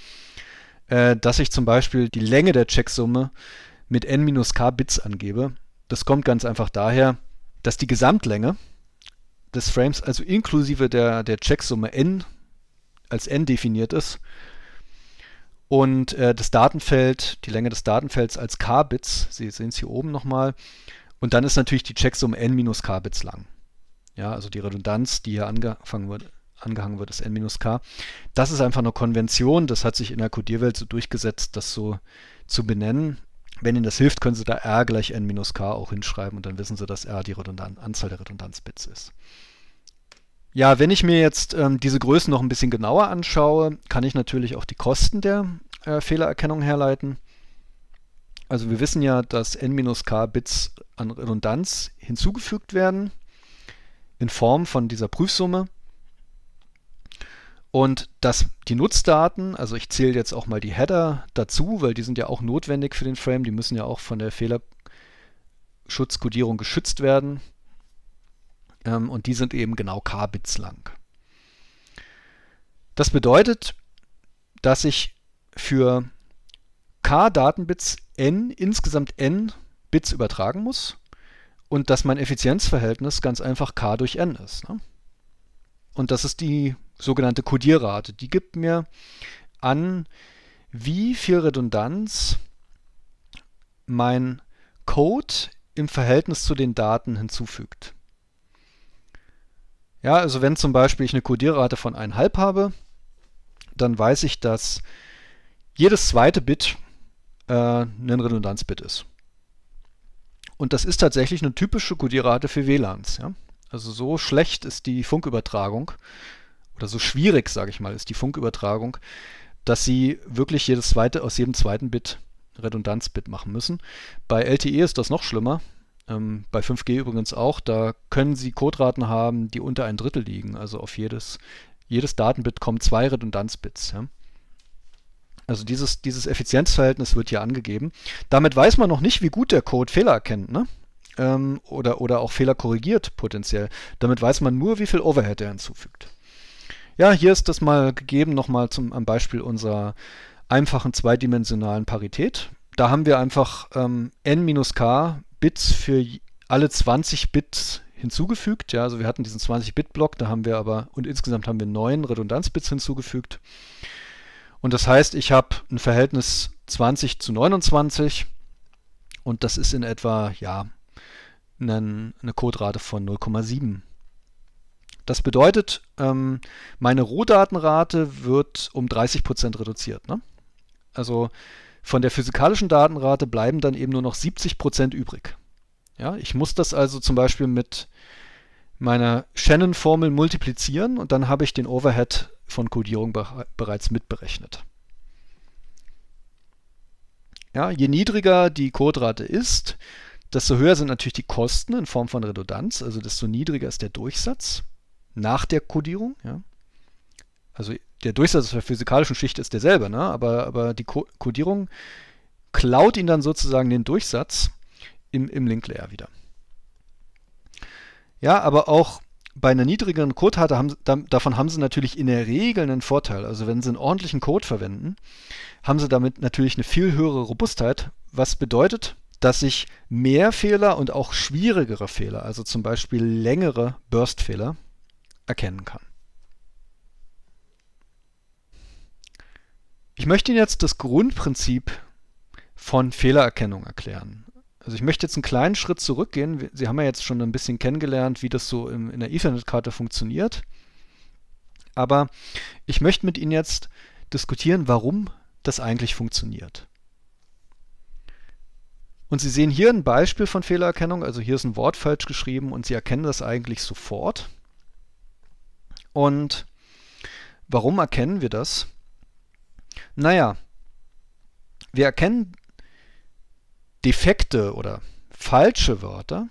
äh, dass ich zum Beispiel die Länge der Checksumme mit n-k Bits angebe. Das kommt ganz einfach daher, dass die Gesamtlänge des Frames, also inklusive der, der Checksumme n, als n definiert ist und äh, das Datenfeld, die Länge des Datenfelds als k-Bits, Sie sehen es hier oben nochmal, und dann ist natürlich die Checksumme n minus k-Bits lang. Ja, also die Redundanz, die hier angefangen wird, angehangen wird, ist n minus k. Das ist einfach eine Konvention, das hat sich in der Codierwelt so durchgesetzt, das so zu benennen. Wenn Ihnen das hilft, können Sie da R gleich N minus K auch hinschreiben und dann wissen Sie, dass R die Redundan Anzahl der Redundanzbits ist. Ja, wenn ich mir jetzt ähm, diese Größen noch ein bisschen genauer anschaue, kann ich natürlich auch die Kosten der äh, Fehlererkennung herleiten. Also wir wissen ja, dass n-k minus Bits an Redundanz hinzugefügt werden in Form von dieser Prüfsumme. Und dass die Nutzdaten, also ich zähle jetzt auch mal die Header dazu, weil die sind ja auch notwendig für den Frame, die müssen ja auch von der Fehlerschutzkodierung geschützt werden. Ähm, und die sind eben genau K-Bits lang. Das bedeutet, dass ich für K-Datenbits n, insgesamt n Bits übertragen muss und dass mein Effizienzverhältnis ganz einfach K durch n ist. Ne? Und das ist die sogenannte Codierrate. Die gibt mir an, wie viel Redundanz mein Code im Verhältnis zu den Daten hinzufügt. Ja, also wenn zum Beispiel ich eine Codierrate von 1,5 habe, dann weiß ich, dass jedes zweite Bit äh, ein Redundanzbit ist. Und das ist tatsächlich eine typische Codierrate für WLANs. Ja? Also so schlecht ist die Funkübertragung oder so schwierig, sage ich mal, ist die Funkübertragung, dass sie wirklich jedes zweite aus jedem zweiten Bit Redundanzbit machen müssen. Bei LTE ist das noch schlimmer. Ähm, bei 5G übrigens auch. Da können Sie Codraten haben, die unter ein Drittel liegen. Also auf jedes, jedes Datenbit kommen zwei Redundanzbits. Ja? Also dieses, dieses Effizienzverhältnis wird hier angegeben. Damit weiß man noch nicht, wie gut der Code Fehler erkennt. Ne? Ähm, oder, oder auch Fehler korrigiert potenziell. Damit weiß man nur, wie viel Overhead er hinzufügt. Ja, hier ist das mal gegeben, nochmal zum am Beispiel unserer einfachen zweidimensionalen Parität. Da haben wir einfach ähm, n-k Bits für alle 20 Bits hinzugefügt. Ja, also wir hatten diesen 20-Bit-Block, da haben wir aber, und insgesamt haben wir neun Redundanzbits hinzugefügt. Und das heißt, ich habe ein Verhältnis 20 zu 29 und das ist in etwa, ja, eine, eine Codrate von 0,7. Das bedeutet, ähm, meine Rohdatenrate wird um 30% reduziert. Ne? Also von der physikalischen Datenrate bleiben dann eben nur noch 70% übrig. Ja, ich muss das also zum Beispiel mit meiner Shannon-Formel multiplizieren und dann habe ich den Overhead von Codierung be bereits mitberechnet. Ja, je niedriger die Codrate ist, desto höher sind natürlich die Kosten in Form von Redundanz, also desto niedriger ist der Durchsatz nach der Codierung. Ja? Also der Durchsatz der physikalischen Schicht ist derselbe, ne? aber, aber die Codierung klaut ihn dann sozusagen den Durchsatz im, im Link-Layer wieder. Ja, aber auch bei einer niedrigeren Codehärte haben, da, davon haben sie natürlich in der Regel einen Vorteil. Also wenn sie einen ordentlichen Code verwenden, haben sie damit natürlich eine viel höhere Robustheit, was bedeutet, dass sich mehr Fehler und auch schwierigere Fehler, also zum Beispiel längere Burst-Fehler, erkennen kann. Ich möchte Ihnen jetzt das Grundprinzip von Fehlererkennung erklären. Also ich möchte jetzt einen kleinen Schritt zurückgehen. Sie haben ja jetzt schon ein bisschen kennengelernt, wie das so in der Ethernet-Karte funktioniert. Aber ich möchte mit Ihnen jetzt diskutieren, warum das eigentlich funktioniert. Und Sie sehen hier ein Beispiel von Fehlererkennung. Also hier ist ein Wort falsch geschrieben und Sie erkennen das eigentlich sofort. Und warum erkennen wir das? Naja, wir erkennen defekte oder falsche Wörter,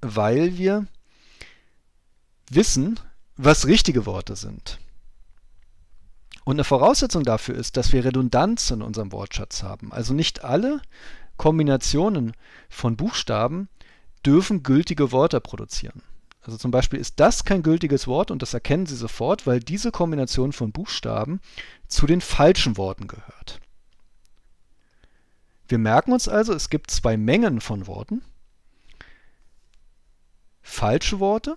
weil wir wissen, was richtige Worte sind. Und eine Voraussetzung dafür ist, dass wir Redundanz in unserem Wortschatz haben. Also nicht alle Kombinationen von Buchstaben dürfen gültige Wörter produzieren. Also zum Beispiel ist das kein gültiges Wort und das erkennen Sie sofort, weil diese Kombination von Buchstaben zu den falschen Worten gehört. Wir merken uns also, es gibt zwei Mengen von Worten. Falsche Worte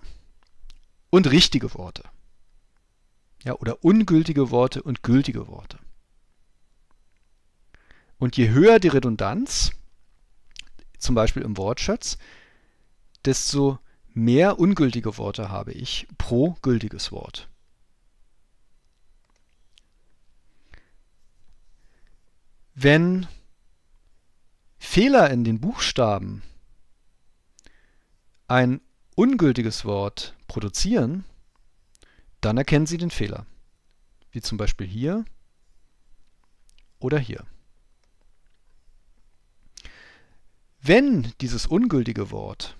und richtige Worte. Ja, oder ungültige Worte und gültige Worte. Und je höher die Redundanz, zum Beispiel im Wortschatz, desto Mehr ungültige Worte habe ich pro gültiges Wort. Wenn Fehler in den Buchstaben ein ungültiges Wort produzieren, dann erkennen Sie den Fehler. Wie zum Beispiel hier oder hier. Wenn dieses ungültige Wort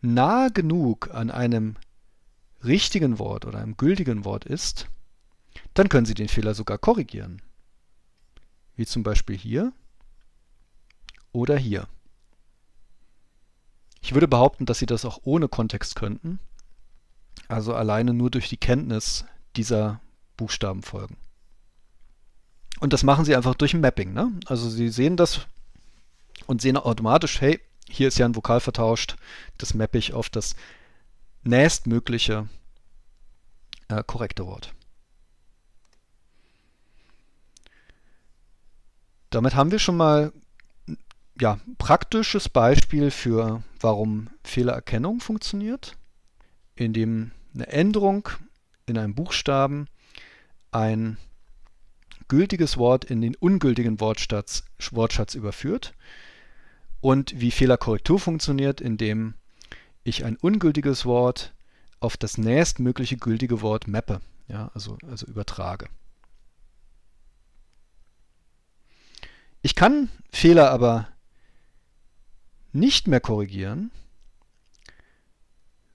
nah genug an einem richtigen Wort oder einem gültigen Wort ist, dann können Sie den Fehler sogar korrigieren. Wie zum Beispiel hier oder hier. Ich würde behaupten, dass Sie das auch ohne Kontext könnten, also alleine nur durch die Kenntnis dieser Buchstaben folgen. Und das machen Sie einfach durch ein Mapping. Ne? Also Sie sehen das und sehen automatisch, hey, hier ist ja ein Vokal vertauscht. Das mappe ich auf das nächstmögliche äh, korrekte Wort. Damit haben wir schon mal ja, praktisches Beispiel für, warum Fehlererkennung funktioniert, indem eine Änderung in einem Buchstaben ein gültiges Wort in den ungültigen Wortschatz, Wortschatz überführt und wie Fehlerkorrektur funktioniert, indem ich ein ungültiges Wort auf das nächstmögliche gültige Wort mappe, ja, also, also übertrage. Ich kann Fehler aber nicht mehr korrigieren,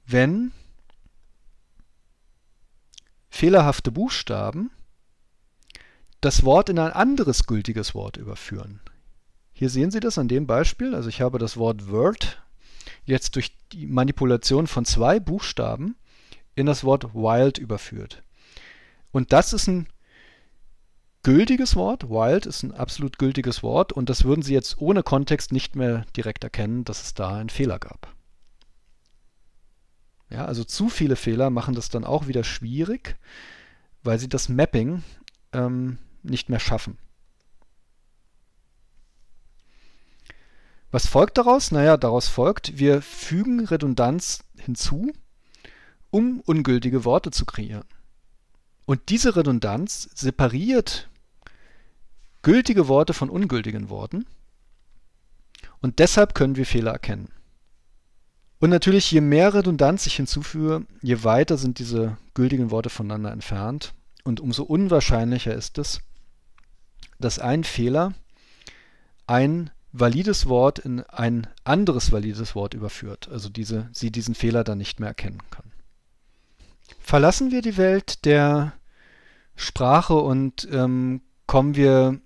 wenn fehlerhafte Buchstaben das Wort in ein anderes gültiges Wort überführen. Hier sehen Sie das an dem Beispiel. Also ich habe das Wort Word jetzt durch die Manipulation von zwei Buchstaben in das Wort wild überführt. Und das ist ein gültiges Wort. Wild ist ein absolut gültiges Wort und das würden Sie jetzt ohne Kontext nicht mehr direkt erkennen, dass es da einen Fehler gab. Ja, also zu viele Fehler machen das dann auch wieder schwierig, weil sie das Mapping ähm, nicht mehr schaffen. Was folgt daraus? Naja, daraus folgt, wir fügen Redundanz hinzu, um ungültige Worte zu kreieren. Und diese Redundanz separiert gültige Worte von ungültigen Worten. Und deshalb können wir Fehler erkennen. Und natürlich, je mehr Redundanz ich hinzufüge, je weiter sind diese gültigen Worte voneinander entfernt. Und umso unwahrscheinlicher ist es, dass ein Fehler ein valides Wort in ein anderes valides Wort überführt, also diese, sie diesen Fehler dann nicht mehr erkennen kann. Verlassen wir die Welt der Sprache und ähm, kommen wir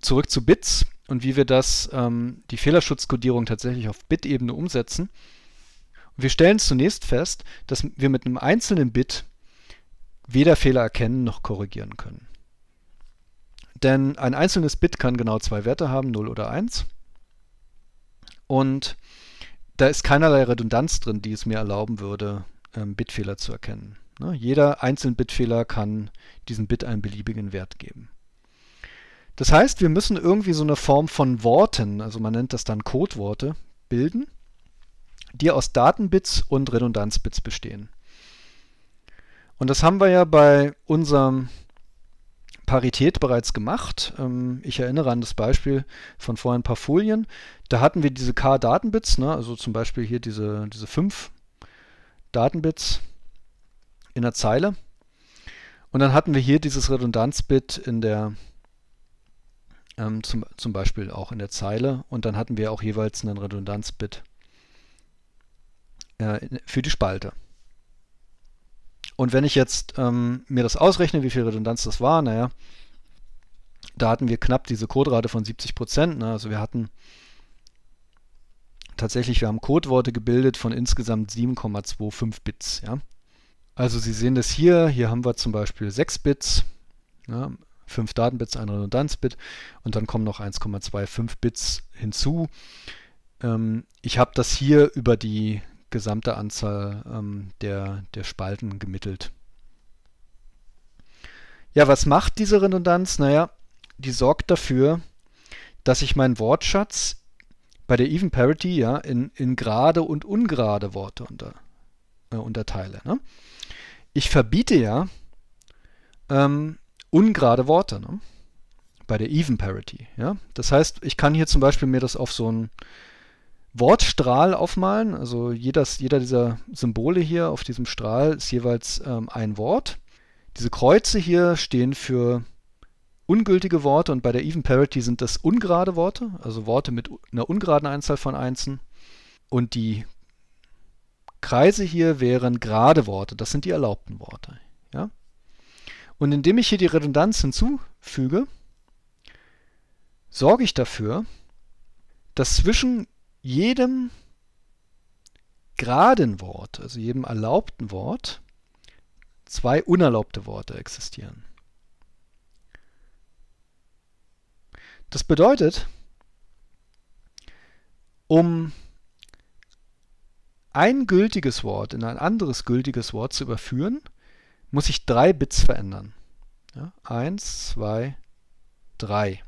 zurück zu Bits und wie wir das, ähm, die Fehlerschutzkodierung tatsächlich auf Bit-Ebene umsetzen. Und wir stellen zunächst fest, dass wir mit einem einzelnen Bit weder Fehler erkennen noch korrigieren können. Denn ein einzelnes Bit kann genau zwei Werte haben, 0 oder 1. Und da ist keinerlei Redundanz drin, die es mir erlauben würde, ähm, Bitfehler zu erkennen. Ne? Jeder einzelne Bitfehler kann diesem Bit einen beliebigen Wert geben. Das heißt, wir müssen irgendwie so eine Form von Worten, also man nennt das dann Codeworte, bilden, die aus Datenbits und Redundanzbits bestehen. Und das haben wir ja bei unserem Parität bereits gemacht. Ähm, ich erinnere an das Beispiel von vorhin ein paar Folien. Da hatten wir diese K-Datenbits, ne? also zum Beispiel hier diese, diese fünf Datenbits in der Zeile. Und dann hatten wir hier dieses Redundanzbit in der, ähm, zum, zum Beispiel auch in der Zeile. Und dann hatten wir auch jeweils einen Redundanzbit äh, für die Spalte. Und wenn ich jetzt ähm, mir das ausrechne, wie viel Redundanz das war, naja, da hatten wir knapp diese Coderate von 70 Prozent. Ne? Also wir hatten tatsächlich, wir haben Codeworte gebildet von insgesamt 7,25 Bits. Ja? Also Sie sehen das hier. Hier haben wir zum Beispiel 6 Bits, ja? Ne? 5 Datenbits, ein Redundanzbit und dann kommen noch 1,25 Bits hinzu. Ähm, ich habe das hier über die gesamte Anzahl ähm, der, der Spalten gemittelt. Ja, was macht diese Redundanz? Naja, die sorgt dafür, dass ich meinen Wortschatz bei der Even Parity ja in, in gerade und ungerade Worte unter, äh, unterteile. Ne? Ich verbiete ja ähm, ungerade Worte ne? bei der Even Parity. Ja? Das heißt, ich kann hier zum Beispiel mir das auf so ein Wortstrahl aufmalen. Also jedes, jeder dieser Symbole hier auf diesem Strahl ist jeweils ähm, ein Wort. Diese Kreuze hier stehen für ungültige Worte und bei der Even Parity sind das ungerade Worte, also Worte mit einer ungeraden Anzahl von Einsen. Und die Kreise hier wären gerade Worte, das sind die erlaubten Worte. Ja? Und indem ich hier die Redundanz hinzufüge, sorge ich dafür, dass zwischen jedem geraden Wort, also jedem erlaubten Wort, zwei unerlaubte Worte existieren. Das bedeutet, um ein gültiges Wort in ein anderes gültiges Wort zu überführen, muss ich drei Bits verändern. Ja, eins, zwei, drei.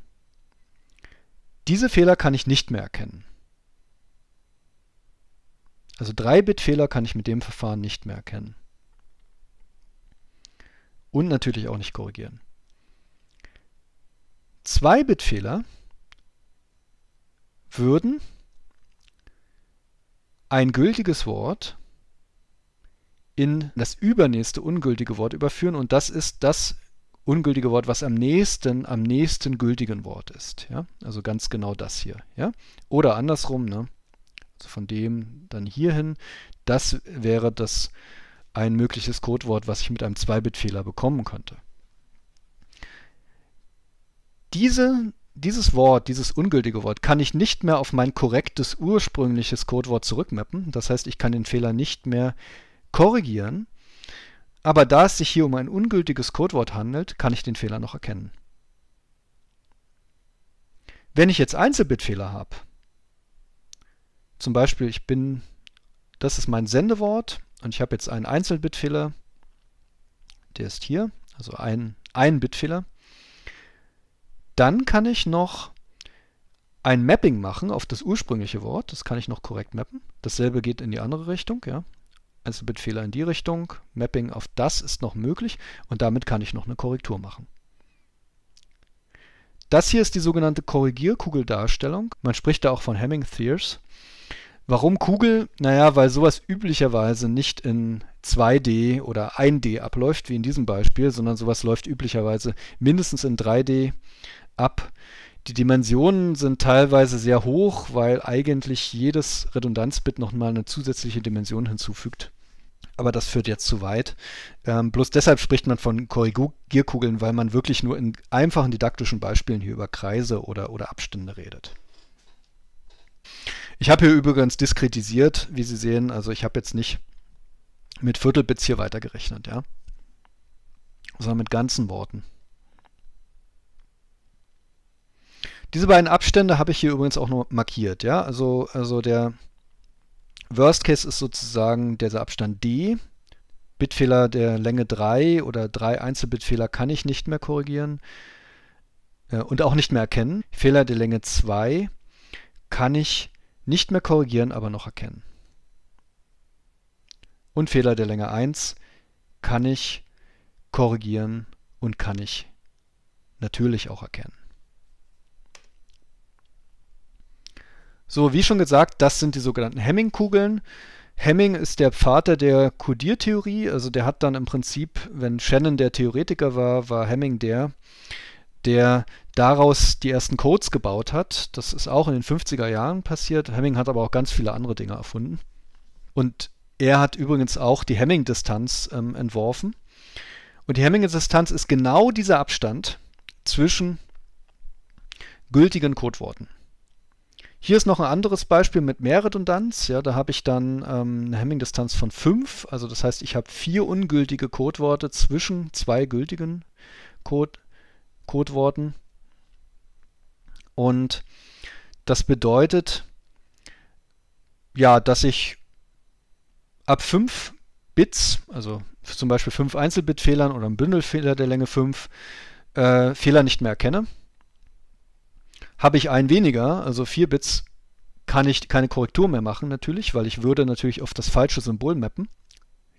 Diese Fehler kann ich nicht mehr erkennen. Also 3-Bit-Fehler kann ich mit dem Verfahren nicht mehr erkennen. Und natürlich auch nicht korrigieren. 2-Bit-Fehler würden ein gültiges Wort in das übernächste ungültige Wort überführen und das ist das ungültige Wort, was am nächsten, am nächsten gültigen Wort ist. Ja? Also ganz genau das hier. Ja? Oder andersrum, ne? Also von dem dann hierhin. Das wäre das ein mögliches Codewort, was ich mit einem 2-Bit-Fehler bekommen könnte. Diese, dieses Wort, dieses ungültige Wort, kann ich nicht mehr auf mein korrektes ursprüngliches Codewort zurückmappen. Das heißt, ich kann den Fehler nicht mehr korrigieren. Aber da es sich hier um ein ungültiges Codewort handelt, kann ich den Fehler noch erkennen. Wenn ich jetzt Einzelbitfehler habe, zum Beispiel, ich bin, das ist mein Sendewort und ich habe jetzt einen Einzelbitfehler, der ist hier, also ein, ein Bitfehler. Dann kann ich noch ein Mapping machen auf das ursprüngliche Wort, das kann ich noch korrekt mappen. Dasselbe geht in die andere Richtung, ja. Einzelbitfehler in die Richtung, Mapping auf das ist noch möglich und damit kann ich noch eine Korrektur machen. Das hier ist die sogenannte Korrigierkugeldarstellung. Man spricht da auch von Hamming-Thiers. Warum Kugel? Naja, weil sowas üblicherweise nicht in 2D oder 1D abläuft, wie in diesem Beispiel, sondern sowas läuft üblicherweise mindestens in 3D ab. Die Dimensionen sind teilweise sehr hoch, weil eigentlich jedes Redundanzbit nochmal eine zusätzliche Dimension hinzufügt. Aber das führt jetzt zu weit. Ähm, bloß deshalb spricht man von Korrigierkugeln, weil man wirklich nur in einfachen didaktischen Beispielen hier über Kreise oder, oder Abstände redet. Ich habe hier übrigens diskretisiert, wie Sie sehen. Also ich habe jetzt nicht mit Viertelbits hier weitergerechnet, ja, sondern mit ganzen Worten. Diese beiden Abstände habe ich hier übrigens auch nur markiert, ja. Also, also der Worst Case ist sozusagen dieser Abstand D. Bitfehler der Länge 3 oder 3 Einzelbitfehler kann ich nicht mehr korrigieren äh, und auch nicht mehr erkennen. Fehler der Länge 2 kann ich nicht mehr korrigieren, aber noch erkennen. Und Fehler der Länge 1 kann ich korrigieren und kann ich natürlich auch erkennen. So, wie schon gesagt, das sind die sogenannten Hemming-Kugeln. Hemming ist der Vater der Codiertheorie, also der hat dann im Prinzip, wenn Shannon der Theoretiker war, war Hemming der, der daraus die ersten Codes gebaut hat. Das ist auch in den 50er Jahren passiert. Hemming hat aber auch ganz viele andere Dinge erfunden. Und er hat übrigens auch die Hemming-Distanz ähm, entworfen. Und die Hemming-Distanz ist genau dieser Abstand zwischen gültigen Codeworten. Hier ist noch ein anderes Beispiel mit mehr Redundanz. Ja, da habe ich dann ähm, eine Hemming-Distanz von 5. Also das heißt, ich habe vier ungültige Codeworte zwischen zwei gültigen Code Codeworten. Und das bedeutet, ja, dass ich ab 5 Bits, also zum Beispiel 5 Einzelbit-Fehlern oder ein Bündelfehler der Länge 5, äh, Fehler nicht mehr erkenne. Habe ich einen weniger, also 4 Bits, kann ich keine Korrektur mehr machen natürlich, weil ich würde natürlich auf das falsche Symbol mappen.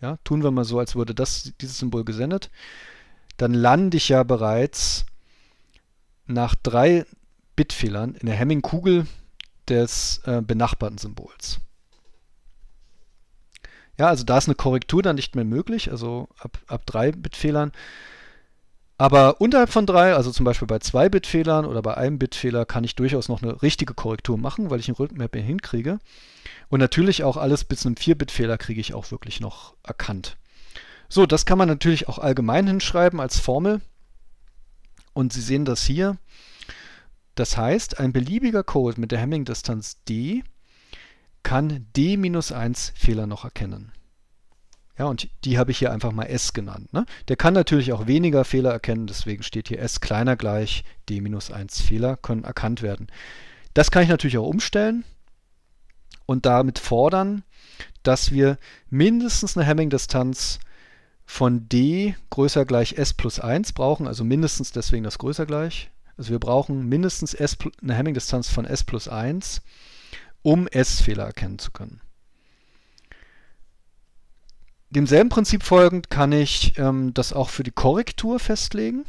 Ja, tun wir mal so, als würde das, dieses Symbol gesendet. Dann lande ich ja bereits nach drei Bitfehlern in der Hamming-Kugel des äh, benachbarten Symbols. Ja, also da ist eine Korrektur dann nicht mehr möglich, also ab, ab 3-Bit-Fehlern. Aber unterhalb von 3, also zum Beispiel bei 2-Bit-Fehlern oder bei einem Bit-Fehler, kann ich durchaus noch eine richtige Korrektur machen, weil ich einen Roadmap hinkriege. Und natürlich auch alles bis zu einem 4-Bit-Fehler kriege ich auch wirklich noch erkannt. So, das kann man natürlich auch allgemein hinschreiben als Formel. Und Sie sehen das hier. Das heißt, ein beliebiger Code mit der Hamming-Distanz d kann d-1 Fehler noch erkennen. Ja, und die habe ich hier einfach mal s genannt. Ne? Der kann natürlich auch weniger Fehler erkennen, deswegen steht hier s kleiner gleich d-1 Fehler können erkannt werden. Das kann ich natürlich auch umstellen und damit fordern, dass wir mindestens eine Hamming-Distanz von d größer gleich s plus 1 brauchen, also mindestens deswegen das größer gleich also wir brauchen mindestens S, eine Hamming-Distanz von S plus 1, um S-Fehler erkennen zu können. Demselben Prinzip folgend kann ich ähm, das auch für die Korrektur festlegen.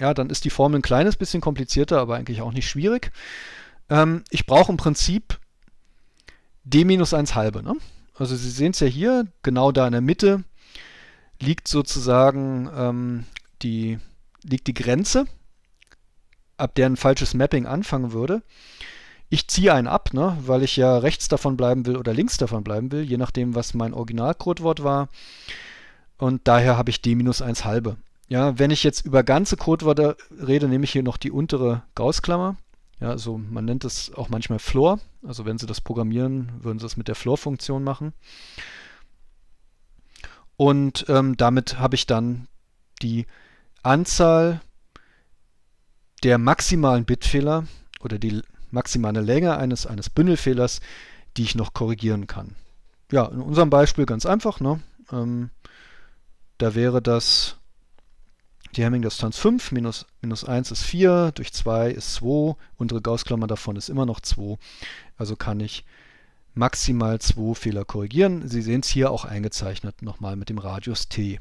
Ja, dann ist die Formel ein kleines bisschen komplizierter, aber eigentlich auch nicht schwierig. Ähm, ich brauche im Prinzip d minus 1 halbe. Ne? Also Sie sehen es ja hier, genau da in der Mitte liegt sozusagen ähm, die, liegt die Grenze ab der ein falsches Mapping anfangen würde. Ich ziehe einen ab, ne, weil ich ja rechts davon bleiben will oder links davon bleiben will, je nachdem, was mein Originalcodewort war. Und daher habe ich d-1 halbe. Ja, wenn ich jetzt über ganze Codewörter rede, nehme ich hier noch die untere Gaussklammer. Ja, also man nennt es auch manchmal Floor. Also wenn Sie das programmieren, würden Sie es mit der Floor-Funktion machen. Und ähm, damit habe ich dann die Anzahl der maximalen Bitfehler oder die maximale Länge eines, eines Bündelfehlers, die ich noch korrigieren kann. Ja, in unserem Beispiel ganz einfach. Ne? Ähm, da wäre das die Hamming-Distanz 5, minus, minus 1 ist 4, durch 2 ist 2, untere Gaussklammer davon ist immer noch 2. Also kann ich maximal 2 Fehler korrigieren. Sie sehen es hier auch eingezeichnet, nochmal mit dem Radius t,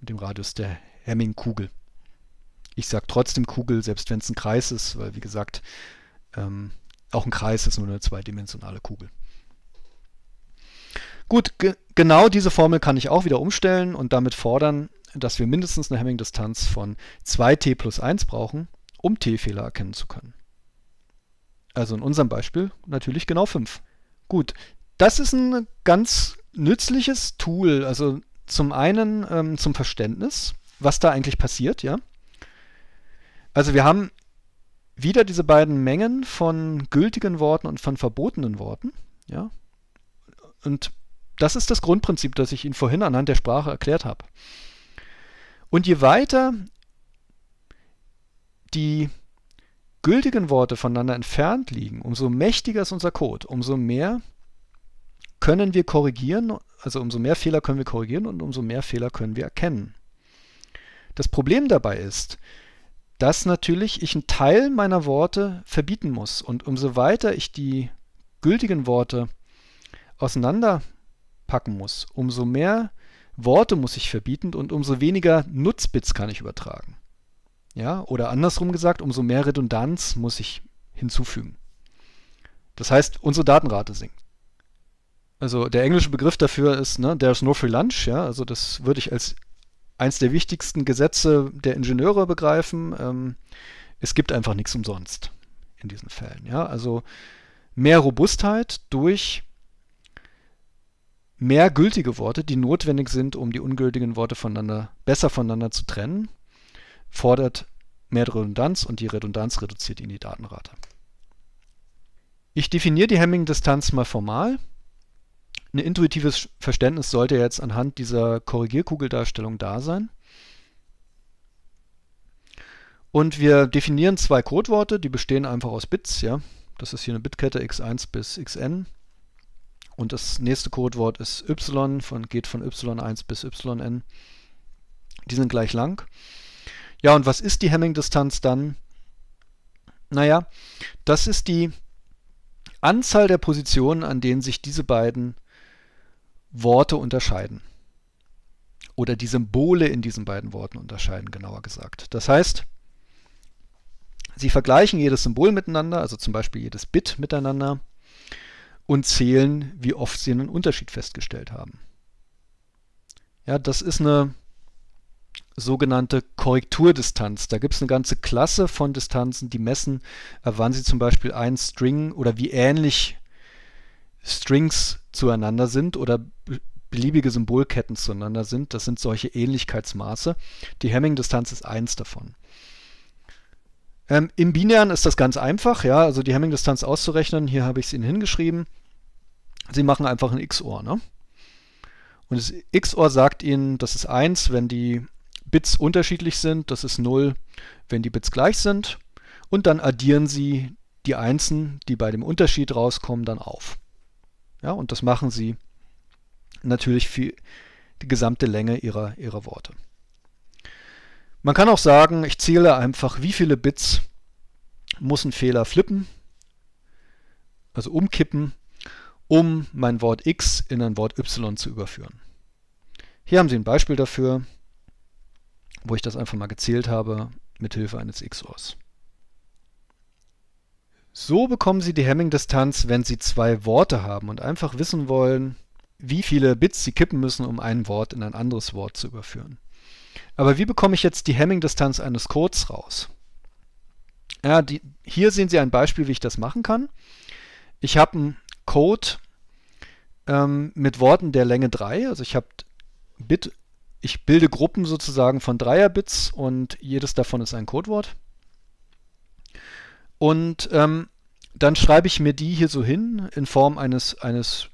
mit dem Radius der Hamming-Kugel. Ich sage trotzdem Kugel, selbst wenn es ein Kreis ist, weil wie gesagt, ähm, auch ein Kreis ist nur eine zweidimensionale Kugel. Gut, ge genau diese Formel kann ich auch wieder umstellen und damit fordern, dass wir mindestens eine Hamming-Distanz von 2t plus 1 brauchen, um t-Fehler erkennen zu können. Also in unserem Beispiel natürlich genau 5. Gut, das ist ein ganz nützliches Tool, also zum einen ähm, zum Verständnis, was da eigentlich passiert, ja. Also wir haben wieder diese beiden Mengen von gültigen Worten und von verbotenen Worten. Ja? Und das ist das Grundprinzip, das ich Ihnen vorhin anhand der Sprache erklärt habe. Und je weiter die gültigen Worte voneinander entfernt liegen, umso mächtiger ist unser Code, umso mehr können wir korrigieren, also umso mehr Fehler können wir korrigieren und umso mehr Fehler können wir erkennen. Das Problem dabei ist, dass natürlich ich einen Teil meiner Worte verbieten muss. Und umso weiter ich die gültigen Worte auseinanderpacken muss, umso mehr Worte muss ich verbieten und umso weniger Nutzbits kann ich übertragen. Ja, oder andersrum gesagt, umso mehr Redundanz muss ich hinzufügen. Das heißt, unsere Datenrate sinkt. Also der englische Begriff dafür ist, ne, there's no free lunch, ja, also das würde ich als eins der wichtigsten Gesetze der Ingenieure begreifen. Ähm, es gibt einfach nichts umsonst in diesen Fällen. Ja? Also mehr Robustheit durch mehr gültige Worte, die notwendig sind, um die ungültigen Worte voneinander besser voneinander zu trennen, fordert mehr Redundanz und die Redundanz reduziert ihnen die Datenrate. Ich definiere die Hamming-Distanz mal formal ein intuitives Verständnis sollte jetzt anhand dieser Korrigierkugeldarstellung da sein. Und wir definieren zwei Codeworte, die bestehen einfach aus Bits. Ja? Das ist hier eine Bitkette x1 bis xn. Und das nächste Codewort ist y, von, geht von y1 bis yn. Die sind gleich lang. Ja, und was ist die Hamming-Distanz dann? Naja, das ist die Anzahl der Positionen, an denen sich diese beiden Worte unterscheiden. Oder die Symbole in diesen beiden Worten unterscheiden, genauer gesagt. Das heißt, Sie vergleichen jedes Symbol miteinander, also zum Beispiel jedes Bit miteinander, und zählen, wie oft Sie einen Unterschied festgestellt haben. Ja, das ist eine sogenannte Korrekturdistanz. Da gibt es eine ganze Klasse von Distanzen, die messen, äh, wann sie zum Beispiel einen String oder wie ähnlich Strings zueinander sind oder beliebige Symbolketten zueinander sind. Das sind solche Ähnlichkeitsmaße. Die Hamming-Distanz ist eins davon. Ähm, Im Binären ist das ganz einfach, ja, also die Hamming-Distanz auszurechnen. Hier habe ich es Ihnen hingeschrieben. Sie machen einfach ein XOR, ne? Und das XOR sagt Ihnen, das ist 1, wenn die Bits unterschiedlich sind, das ist 0, wenn die Bits gleich sind. Und dann addieren Sie die Einsen, die bei dem Unterschied rauskommen, dann auf. Ja, und das machen sie natürlich für die gesamte Länge ihrer, ihrer Worte. Man kann auch sagen, ich zähle einfach, wie viele Bits muss ein Fehler flippen, also umkippen, um mein Wort x in ein Wort y zu überführen. Hier haben Sie ein Beispiel dafür, wo ich das einfach mal gezählt habe mithilfe eines XORs. So bekommen Sie die Hamming-Distanz, wenn Sie zwei Worte haben und einfach wissen wollen, wie viele Bits Sie kippen müssen, um ein Wort in ein anderes Wort zu überführen. Aber wie bekomme ich jetzt die Hamming-Distanz eines Codes raus? Ja, die, hier sehen Sie ein Beispiel, wie ich das machen kann. Ich habe einen Code ähm, mit Worten der Länge 3, also ich Bit, ich bilde Gruppen sozusagen von Dreier-Bits und jedes davon ist ein Codewort. Und ähm, dann schreibe ich mir die hier so hin in Form eines, eines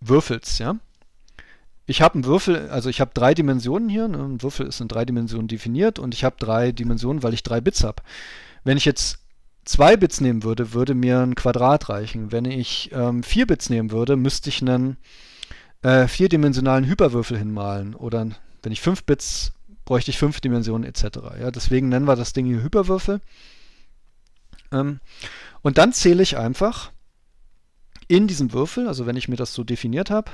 Würfels, ja. Ich habe einen Würfel, also ich habe drei Dimensionen hier. Ne? Ein Würfel ist in drei Dimensionen definiert und ich habe drei Dimensionen, weil ich drei Bits habe. Wenn ich jetzt zwei Bits nehmen würde, würde mir ein Quadrat reichen. Wenn ich ähm, vier Bits nehmen würde, müsste ich einen äh, vierdimensionalen Hyperwürfel hinmalen. Oder wenn ich fünf Bits, bräuchte ich fünf Dimensionen etc. Ja? Deswegen nennen wir das Ding hier Hyperwürfel. Ähm, und dann zähle ich einfach in diesem Würfel, also wenn ich mir das so definiert habe,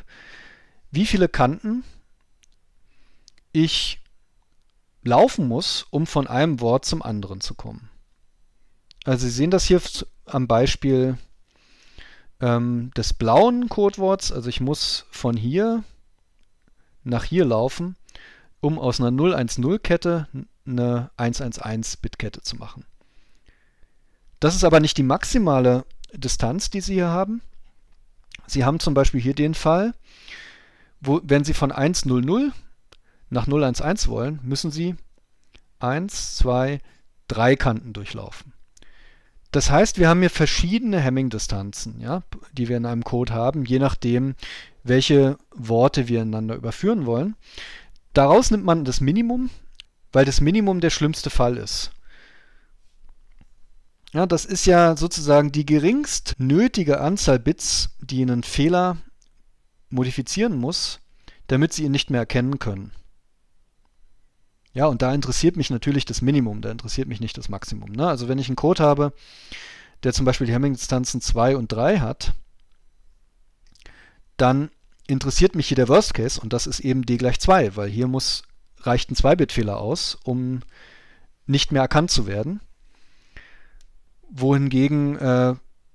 wie viele Kanten ich laufen muss, um von einem Wort zum anderen zu kommen. Also Sie sehen das hier am Beispiel ähm, des blauen Codeworts. Also ich muss von hier nach hier laufen, um aus einer 010-Kette eine 111-Bit-Kette zu machen. Das ist aber nicht die maximale Distanz, die Sie hier haben. Sie haben zum Beispiel hier den Fall, wo, wenn Sie von 1,00 nach 0,11 wollen, müssen Sie 1, 2, 3 Kanten durchlaufen. Das heißt, wir haben hier verschiedene hemming distanzen ja, die wir in einem Code haben, je nachdem, welche Worte wir ineinander überführen wollen. Daraus nimmt man das Minimum, weil das Minimum der schlimmste Fall ist. Ja, das ist ja sozusagen die geringst nötige Anzahl Bits, die einen Fehler modifizieren muss, damit sie ihn nicht mehr erkennen können. Ja, und da interessiert mich natürlich das Minimum, da interessiert mich nicht das Maximum. Ne? Also wenn ich einen Code habe, der zum Beispiel die Hamming-Distanzen 2 und 3 hat, dann interessiert mich hier der Worst Case und das ist eben d gleich 2, weil hier muss, reicht ein 2-Bit-Fehler aus, um nicht mehr erkannt zu werden wohingegen äh,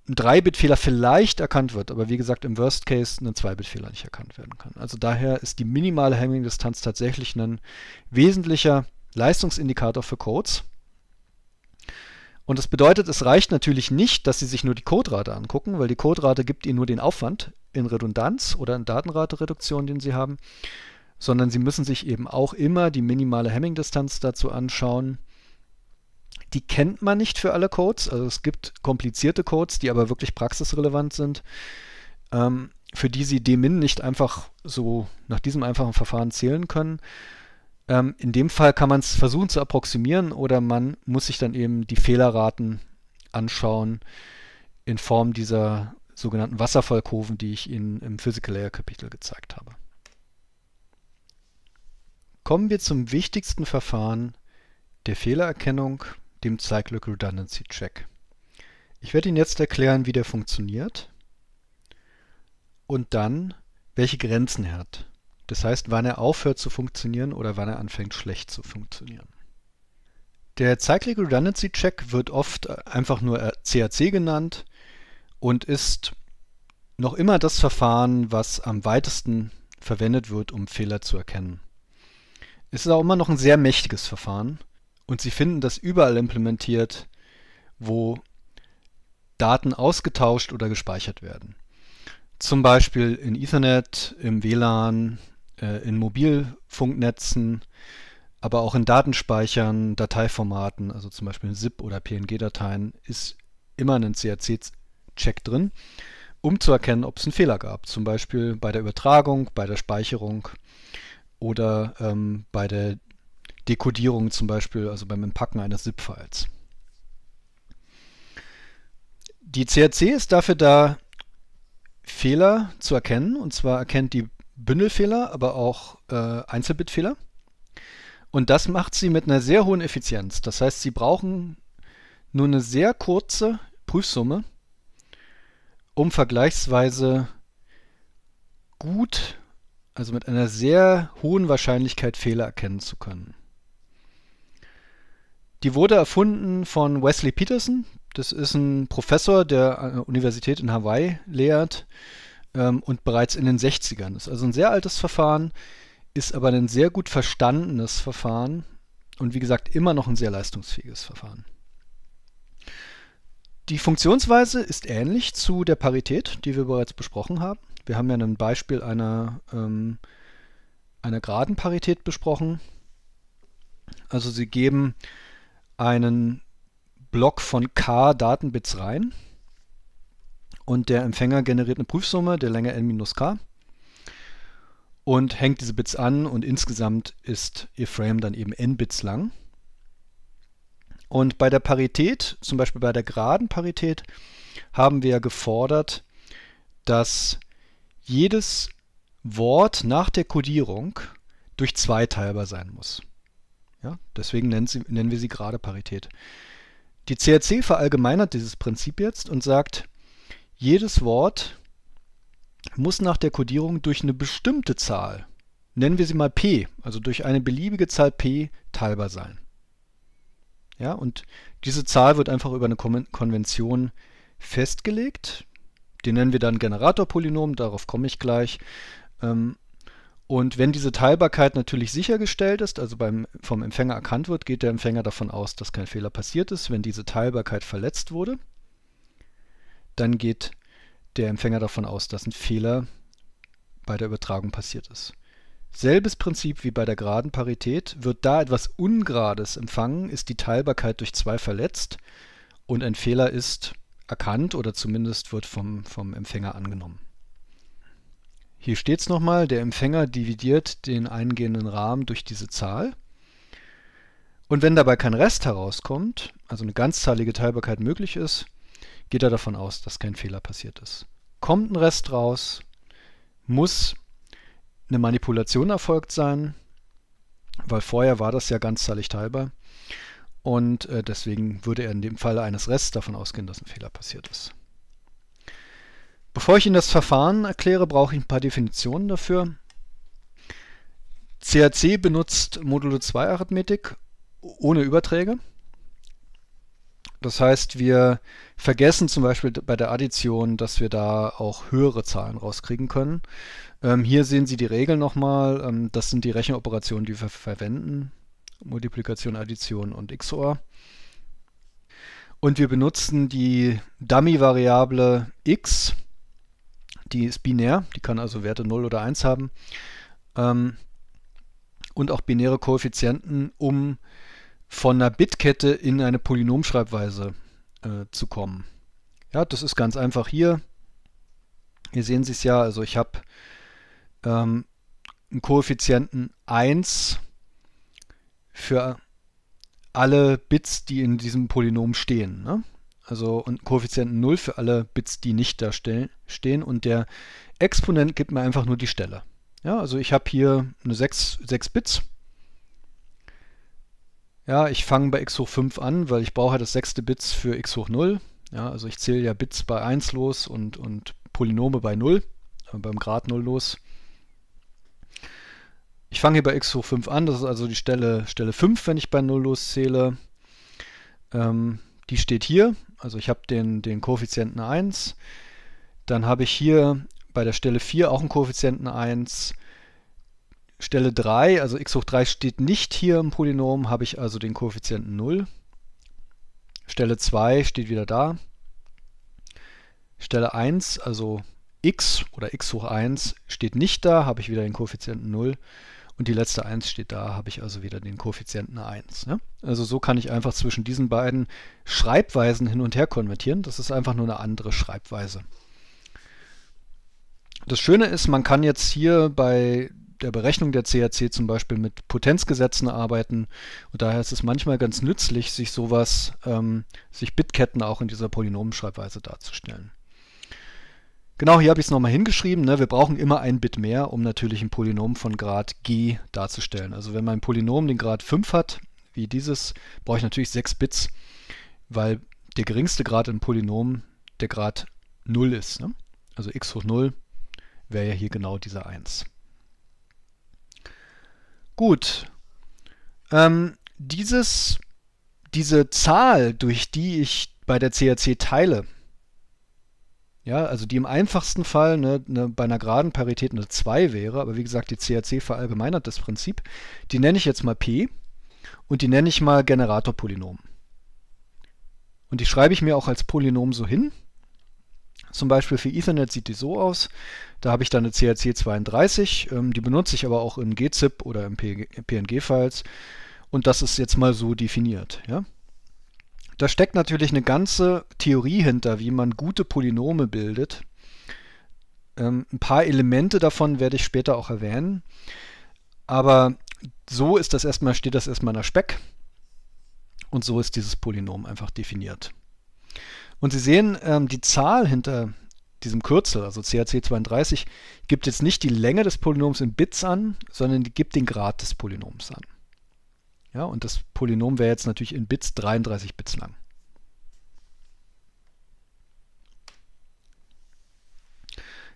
ein 3-Bit-Fehler vielleicht erkannt wird, aber wie gesagt, im Worst Case ein 2-Bit-Fehler nicht erkannt werden kann. Also daher ist die minimale Hamming-Distanz tatsächlich ein wesentlicher Leistungsindikator für Codes. Und das bedeutet, es reicht natürlich nicht, dass Sie sich nur die Coderate angucken, weil die Coderate gibt Ihnen nur den Aufwand in Redundanz oder in Datenratereduktion, den Sie haben, sondern Sie müssen sich eben auch immer die minimale Hamming-Distanz dazu anschauen die kennt man nicht für alle Codes. Also es gibt komplizierte Codes, die aber wirklich praxisrelevant sind, ähm, für die Sie Dmin nicht einfach so nach diesem einfachen Verfahren zählen können. Ähm, in dem Fall kann man es versuchen zu approximieren oder man muss sich dann eben die Fehlerraten anschauen in Form dieser sogenannten Wasserfallkurven, die ich Ihnen im Physical Layer Kapitel gezeigt habe. Kommen wir zum wichtigsten Verfahren der Fehlererkennung dem Cyclic Redundancy Check. Ich werde Ihnen jetzt erklären, wie der funktioniert und dann, welche Grenzen er hat. Das heißt, wann er aufhört zu funktionieren oder wann er anfängt schlecht zu funktionieren. Der Cyclic Redundancy Check wird oft äh, einfach nur CAC äh, genannt und ist noch immer das Verfahren, was am weitesten verwendet wird, um Fehler zu erkennen. Es ist auch immer noch ein sehr mächtiges Verfahren und sie finden das überall implementiert, wo Daten ausgetauscht oder gespeichert werden. Zum Beispiel in Ethernet, im WLAN, äh, in Mobilfunknetzen, aber auch in Datenspeichern, Dateiformaten, also zum Beispiel in ZIP- oder PNG-Dateien, ist immer ein CRC-Check drin, um zu erkennen, ob es einen Fehler gab. Zum Beispiel bei der Übertragung, bei der Speicherung oder ähm, bei der Dekodierung zum Beispiel, also beim Entpacken eines ZIP-Files. Die CRC ist dafür da, Fehler zu erkennen. Und zwar erkennt die Bündelfehler, aber auch äh, Einzelbitfehler. Und das macht sie mit einer sehr hohen Effizienz. Das heißt, sie brauchen nur eine sehr kurze Prüfsumme, um vergleichsweise gut, also mit einer sehr hohen Wahrscheinlichkeit Fehler erkennen zu können. Die wurde erfunden von Wesley Peterson. Das ist ein Professor, der an der Universität in Hawaii lehrt ähm, und bereits in den 60ern Das ist. Also ein sehr altes Verfahren, ist aber ein sehr gut verstandenes Verfahren und wie gesagt immer noch ein sehr leistungsfähiges Verfahren. Die Funktionsweise ist ähnlich zu der Parität, die wir bereits besprochen haben. Wir haben ja ein Beispiel einer, ähm, einer geraden Parität besprochen. Also sie geben einen Block von k Datenbits rein und der Empfänger generiert eine Prüfsumme der Länge n-k minus und hängt diese Bits an und insgesamt ist ihr Frame dann eben n Bits lang. Und bei der Parität, zum Beispiel bei der geraden Parität, haben wir gefordert, dass jedes Wort nach der Codierung durch zwei teilbar sein muss. Ja, deswegen nennen, sie, nennen wir sie gerade Parität. Die CRC verallgemeinert dieses Prinzip jetzt und sagt, jedes Wort muss nach der Kodierung durch eine bestimmte Zahl, nennen wir sie mal p, also durch eine beliebige Zahl p teilbar sein. Ja, und diese Zahl wird einfach über eine Konvention festgelegt. Die nennen wir dann Generatorpolynom, darauf komme ich gleich. Ähm, und wenn diese Teilbarkeit natürlich sichergestellt ist, also beim, vom Empfänger erkannt wird, geht der Empfänger davon aus, dass kein Fehler passiert ist. Wenn diese Teilbarkeit verletzt wurde, dann geht der Empfänger davon aus, dass ein Fehler bei der Übertragung passiert ist. Selbes Prinzip wie bei der geraden Parität. Wird da etwas Ungerades empfangen, ist die Teilbarkeit durch zwei verletzt und ein Fehler ist erkannt oder zumindest wird vom, vom Empfänger angenommen. Hier steht es nochmal, der Empfänger dividiert den eingehenden Rahmen durch diese Zahl. Und wenn dabei kein Rest herauskommt, also eine ganzzahlige Teilbarkeit möglich ist, geht er davon aus, dass kein Fehler passiert ist. Kommt ein Rest raus, muss eine Manipulation erfolgt sein, weil vorher war das ja ganzzahlig teilbar. Und äh, deswegen würde er in dem Fall eines Rests davon ausgehen, dass ein Fehler passiert ist. Bevor ich Ihnen das Verfahren erkläre, brauche ich ein paar Definitionen dafür. CAC benutzt Modulo 2 Arithmetik ohne Überträge. Das heißt, wir vergessen zum Beispiel bei der Addition, dass wir da auch höhere Zahlen rauskriegen können. Ähm, hier sehen Sie die Regeln nochmal. Ähm, das sind die Rechenoperationen, die wir verwenden. Multiplikation, Addition und XOR. Und wir benutzen die Dummy-Variable x die ist binär, die kann also Werte 0 oder 1 haben. Ähm, und auch binäre Koeffizienten, um von einer Bitkette in eine Polynomschreibweise äh, zu kommen. Ja, das ist ganz einfach hier. Hier sehen Sie es ja, also ich habe ähm, einen Koeffizienten 1 für alle Bits, die in diesem Polynom stehen. Ne? Also und Koeffizienten 0 für alle Bits, die nicht da stehen. Und der Exponent gibt mir einfach nur die Stelle. Ja, also ich habe hier eine 6, 6 Bits. Ja, ich fange bei x hoch 5 an, weil ich brauche halt das sechste Bits für x hoch 0. Ja, also ich zähle ja Bits bei 1 los und, und Polynome bei 0, äh, beim Grad 0 los. Ich fange hier bei x hoch 5 an, das ist also die Stelle, Stelle 5, wenn ich bei 0 loszähle. Ähm, die steht hier also ich habe den, den Koeffizienten 1, dann habe ich hier bei der Stelle 4 auch einen Koeffizienten 1, Stelle 3, also x hoch 3 steht nicht hier im Polynom, habe ich also den Koeffizienten 0. Stelle 2 steht wieder da. Stelle 1, also x oder x hoch 1 steht nicht da, habe ich wieder den Koeffizienten 0 und die letzte 1 steht da, habe ich also wieder den Koeffizienten 1. Ne? Also so kann ich einfach zwischen diesen beiden Schreibweisen hin und her konvertieren. Das ist einfach nur eine andere Schreibweise. Das Schöne ist, man kann jetzt hier bei der Berechnung der CAC zum Beispiel mit Potenzgesetzen arbeiten. Und daher ist es manchmal ganz nützlich, sich sowas, ähm, sich Bitketten auch in dieser Polynomenschreibweise darzustellen. Genau, hier habe ich es nochmal hingeschrieben. Ne? Wir brauchen immer ein Bit mehr, um natürlich ein Polynom von Grad g darzustellen. Also wenn mein Polynom den Grad 5 hat, wie dieses, brauche ich natürlich 6 Bits, weil der geringste Grad im Polynom der Grad 0 ist. Ne? Also x hoch 0 wäre ja hier genau dieser 1. Gut. Ähm, dieses, diese Zahl, durch die ich bei der CRC teile, ja, also die im einfachsten Fall ne, ne, bei einer geraden Parität eine 2 wäre, aber wie gesagt, die CAC verallgemeinert das Prinzip. Die nenne ich jetzt mal P und die nenne ich mal Generatorpolynom. Und die schreibe ich mir auch als Polynom so hin. Zum Beispiel für Ethernet sieht die so aus. Da habe ich dann eine CRC 32, ähm, die benutze ich aber auch in GZIP oder in PNG-Files. Und das ist jetzt mal so definiert. Ja? Da steckt natürlich eine ganze Theorie hinter, wie man gute Polynome bildet. Ähm, ein paar Elemente davon werde ich später auch erwähnen. Aber so ist das erstmal, steht das erstmal in der Speck. Und so ist dieses Polynom einfach definiert. Und Sie sehen, ähm, die Zahl hinter diesem Kürzel, also CAC32, gibt jetzt nicht die Länge des Polynoms in Bits an, sondern die gibt den Grad des Polynoms an. Ja, und das Polynom wäre jetzt natürlich in Bits 33 Bits lang.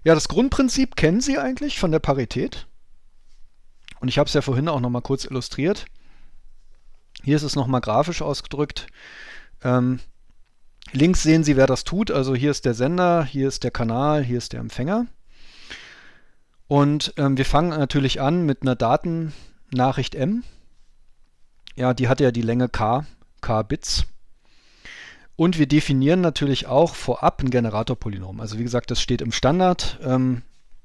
Ja, das Grundprinzip kennen Sie eigentlich von der Parität. Und ich habe es ja vorhin auch nochmal kurz illustriert. Hier ist es nochmal grafisch ausgedrückt. Ähm, links sehen Sie, wer das tut. Also hier ist der Sender, hier ist der Kanal, hier ist der Empfänger. Und ähm, wir fangen natürlich an mit einer Datennachricht M ja, die hat ja die Länge k, k Bits. Und wir definieren natürlich auch vorab ein Generatorpolynom. Also wie gesagt, das steht im Standard ähm,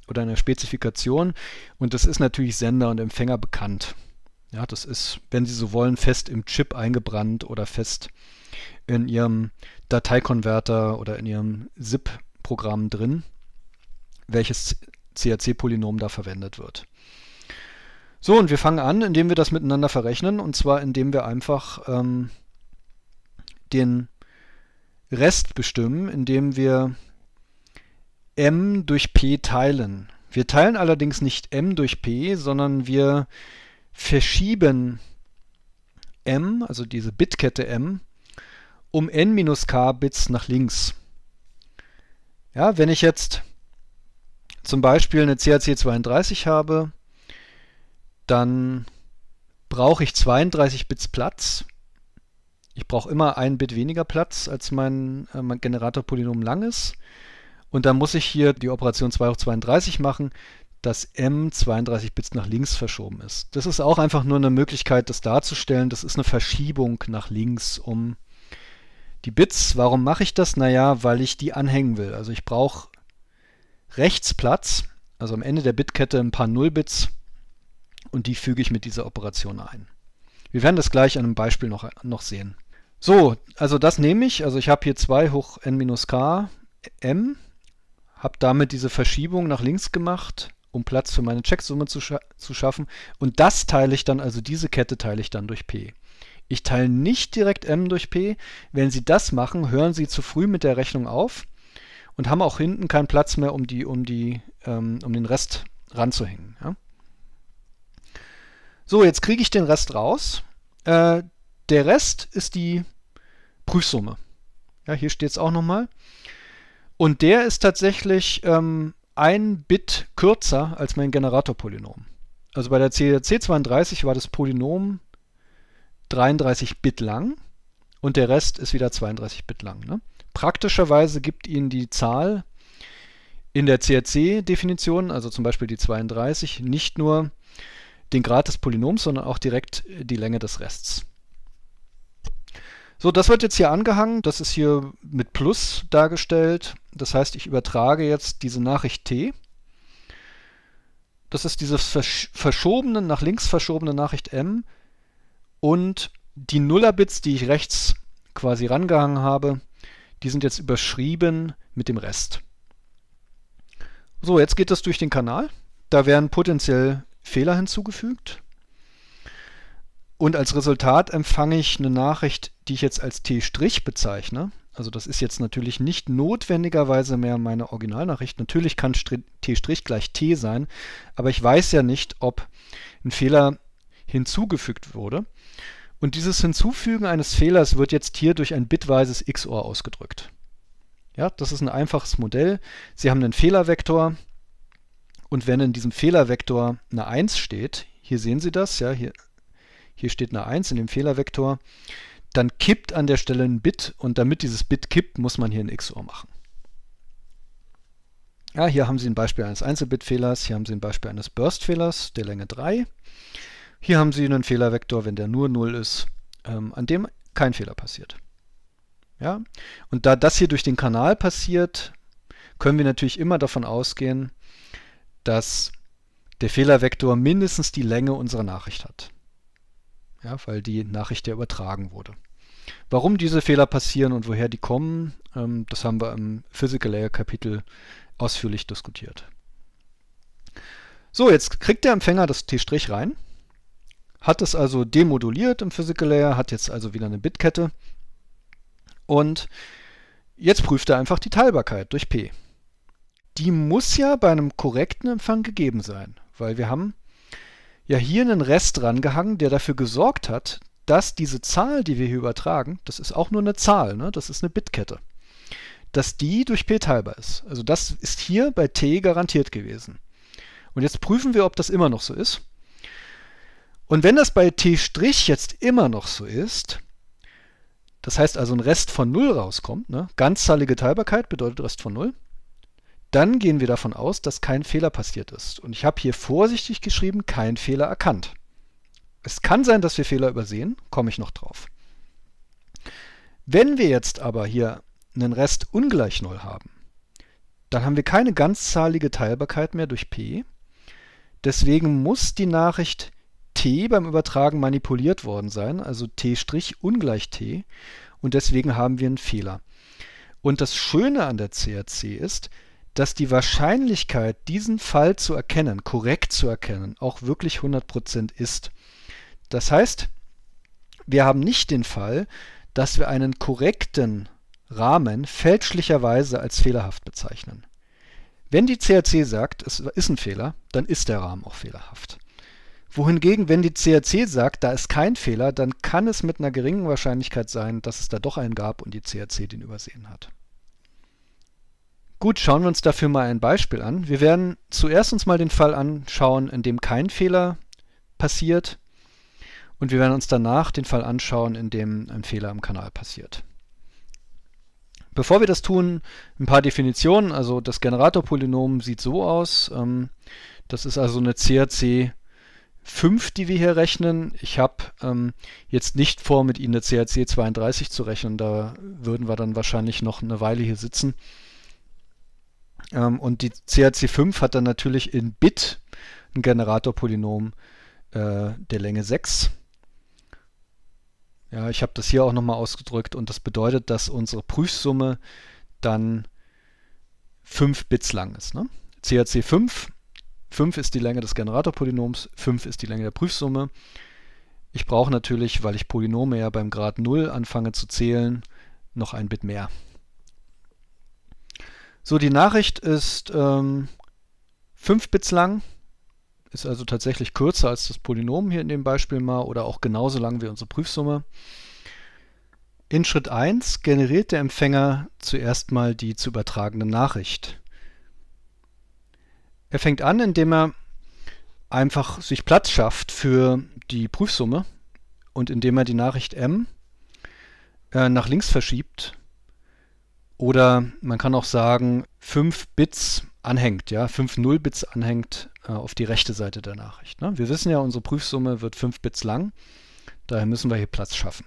oder in der Spezifikation und das ist natürlich Sender und Empfänger bekannt. Ja, das ist, wenn Sie so wollen, fest im Chip eingebrannt oder fest in Ihrem Dateikonverter oder in Ihrem ZIP-Programm drin, welches CAC-Polynom da verwendet wird. So, und wir fangen an, indem wir das miteinander verrechnen. Und zwar, indem wir einfach ähm, den Rest bestimmen, indem wir m durch p teilen. Wir teilen allerdings nicht m durch p, sondern wir verschieben m, also diese Bitkette m, um n minus k Bits nach links. Ja, wenn ich jetzt zum Beispiel eine CAC32 habe, dann brauche ich 32 Bits Platz. Ich brauche immer ein Bit weniger Platz, als mein, äh, mein Generatorpolynom lang ist. Und dann muss ich hier die Operation 2 hoch 32 machen, dass m 32 Bits nach links verschoben ist. Das ist auch einfach nur eine Möglichkeit, das darzustellen. Das ist eine Verschiebung nach links um die Bits. Warum mache ich das? Naja, weil ich die anhängen will. Also ich brauche rechts Platz, also am Ende der Bitkette ein paar Null-Bits, und die füge ich mit dieser Operation ein. Wir werden das gleich an einem Beispiel noch, noch sehen. So, also das nehme ich. Also ich habe hier 2 hoch n minus k m, habe damit diese Verschiebung nach links gemacht, um Platz für meine Checksumme zu, scha zu schaffen. Und das teile ich dann, also diese Kette teile ich dann durch p. Ich teile nicht direkt m durch p. Wenn Sie das machen, hören Sie zu früh mit der Rechnung auf und haben auch hinten keinen Platz mehr, um, die, um, die, ähm, um den Rest ranzuhängen. Ja? So, jetzt kriege ich den Rest raus. Äh, der Rest ist die Prüfsumme. Ja, hier steht es auch nochmal. Und der ist tatsächlich ähm, ein Bit kürzer als mein Generatorpolynom. Also bei der C32 war das Polynom 33 Bit lang und der Rest ist wieder 32 Bit lang. Ne? Praktischerweise gibt Ihnen die Zahl in der CRC-Definition, also zum Beispiel die 32, nicht nur den Grad des Polynoms, sondern auch direkt äh, die Länge des Rests. So, das wird jetzt hier angehangen. Das ist hier mit Plus dargestellt. Das heißt, ich übertrage jetzt diese Nachricht t. Das ist diese versch verschobene, nach links verschobene Nachricht m und die Nullerbits, die ich rechts quasi rangehangen habe, die sind jetzt überschrieben mit dem Rest. So, jetzt geht das durch den Kanal. Da wären potenziell Fehler hinzugefügt. Und als Resultat empfange ich eine Nachricht, die ich jetzt als T' bezeichne. Also das ist jetzt natürlich nicht notwendigerweise mehr meine Originalnachricht. Natürlich kann T' gleich T sein, aber ich weiß ja nicht, ob ein Fehler hinzugefügt wurde. Und dieses Hinzufügen eines Fehlers wird jetzt hier durch ein bitweises XOR ausgedrückt. Ja, das ist ein einfaches Modell. Sie haben einen Fehlervektor, und wenn in diesem Fehlervektor eine 1 steht, hier sehen Sie das, ja, hier, hier steht eine 1 in dem Fehlervektor, dann kippt an der Stelle ein Bit und damit dieses Bit kippt, muss man hier ein XOR machen. Ja, hier haben Sie ein Beispiel eines Einzelbit-Fehlers, hier haben Sie ein Beispiel eines Burst-Fehlers der Länge 3. Hier haben Sie einen Fehlervektor, wenn der nur 0 ist, ähm, an dem kein Fehler passiert. Ja? Und da das hier durch den Kanal passiert, können wir natürlich immer davon ausgehen, dass der Fehlervektor mindestens die Länge unserer Nachricht hat. Ja, weil die Nachricht ja übertragen wurde. Warum diese Fehler passieren und woher die kommen, ähm, das haben wir im Physical Layer Kapitel ausführlich diskutiert. So, jetzt kriegt der Empfänger das T' rein, hat es also demoduliert im Physical Layer, hat jetzt also wieder eine Bitkette und jetzt prüft er einfach die Teilbarkeit durch P die muss ja bei einem korrekten Empfang gegeben sein, weil wir haben ja hier einen Rest drangehangen, der dafür gesorgt hat, dass diese Zahl, die wir hier übertragen, das ist auch nur eine Zahl, ne? das ist eine Bitkette, dass die durch p teilbar ist. Also das ist hier bei t garantiert gewesen. Und jetzt prüfen wir, ob das immer noch so ist. Und wenn das bei t' jetzt immer noch so ist, das heißt also ein Rest von 0 rauskommt, ne? ganzzahlige Teilbarkeit bedeutet Rest von 0, dann gehen wir davon aus, dass kein Fehler passiert ist. Und ich habe hier vorsichtig geschrieben, kein Fehler erkannt. Es kann sein, dass wir Fehler übersehen, komme ich noch drauf. Wenn wir jetzt aber hier einen Rest ungleich 0 haben, dann haben wir keine ganzzahlige Teilbarkeit mehr durch p. Deswegen muss die Nachricht t beim Übertragen manipuliert worden sein, also t' ungleich t. Und deswegen haben wir einen Fehler. Und das Schöne an der CRC ist, dass die Wahrscheinlichkeit, diesen Fall zu erkennen, korrekt zu erkennen, auch wirklich 100% ist. Das heißt, wir haben nicht den Fall, dass wir einen korrekten Rahmen fälschlicherweise als fehlerhaft bezeichnen. Wenn die CRC sagt, es ist ein Fehler, dann ist der Rahmen auch fehlerhaft. Wohingegen, wenn die CRC sagt, da ist kein Fehler, dann kann es mit einer geringen Wahrscheinlichkeit sein, dass es da doch einen gab und die CRC den übersehen hat. Gut, schauen wir uns dafür mal ein Beispiel an. Wir werden zuerst uns mal den Fall anschauen, in dem kein Fehler passiert und wir werden uns danach den Fall anschauen, in dem ein Fehler im Kanal passiert. Bevor wir das tun, ein paar Definitionen. Also das Generatorpolynom sieht so aus. Ähm, das ist also eine CRC 5, die wir hier rechnen. Ich habe ähm, jetzt nicht vor, mit Ihnen eine CRC 32 zu rechnen. Da würden wir dann wahrscheinlich noch eine Weile hier sitzen. Ähm, und die CRC5 hat dann natürlich in Bit ein Generatorpolynom äh, der Länge 6. Ja, ich habe das hier auch nochmal ausgedrückt und das bedeutet, dass unsere Prüfsumme dann 5 Bits lang ist. Ne? CRC 5, 5 ist die Länge des Generatorpolynoms, 5 ist die Länge der Prüfsumme. Ich brauche natürlich, weil ich Polynome ja beim Grad 0 anfange zu zählen, noch ein Bit mehr. So, die Nachricht ist ähm, 5 Bits lang, ist also tatsächlich kürzer als das Polynom hier in dem Beispiel mal oder auch genauso lang wie unsere Prüfsumme. In Schritt 1 generiert der Empfänger zuerst mal die zu übertragende Nachricht. Er fängt an, indem er einfach sich Platz schafft für die Prüfsumme und indem er die Nachricht m äh, nach links verschiebt oder man kann auch sagen, 5 Bits anhängt, ja, 5 Null bits anhängt äh, auf die rechte Seite der Nachricht. Ne? Wir wissen ja, unsere Prüfsumme wird 5 Bits lang, daher müssen wir hier Platz schaffen.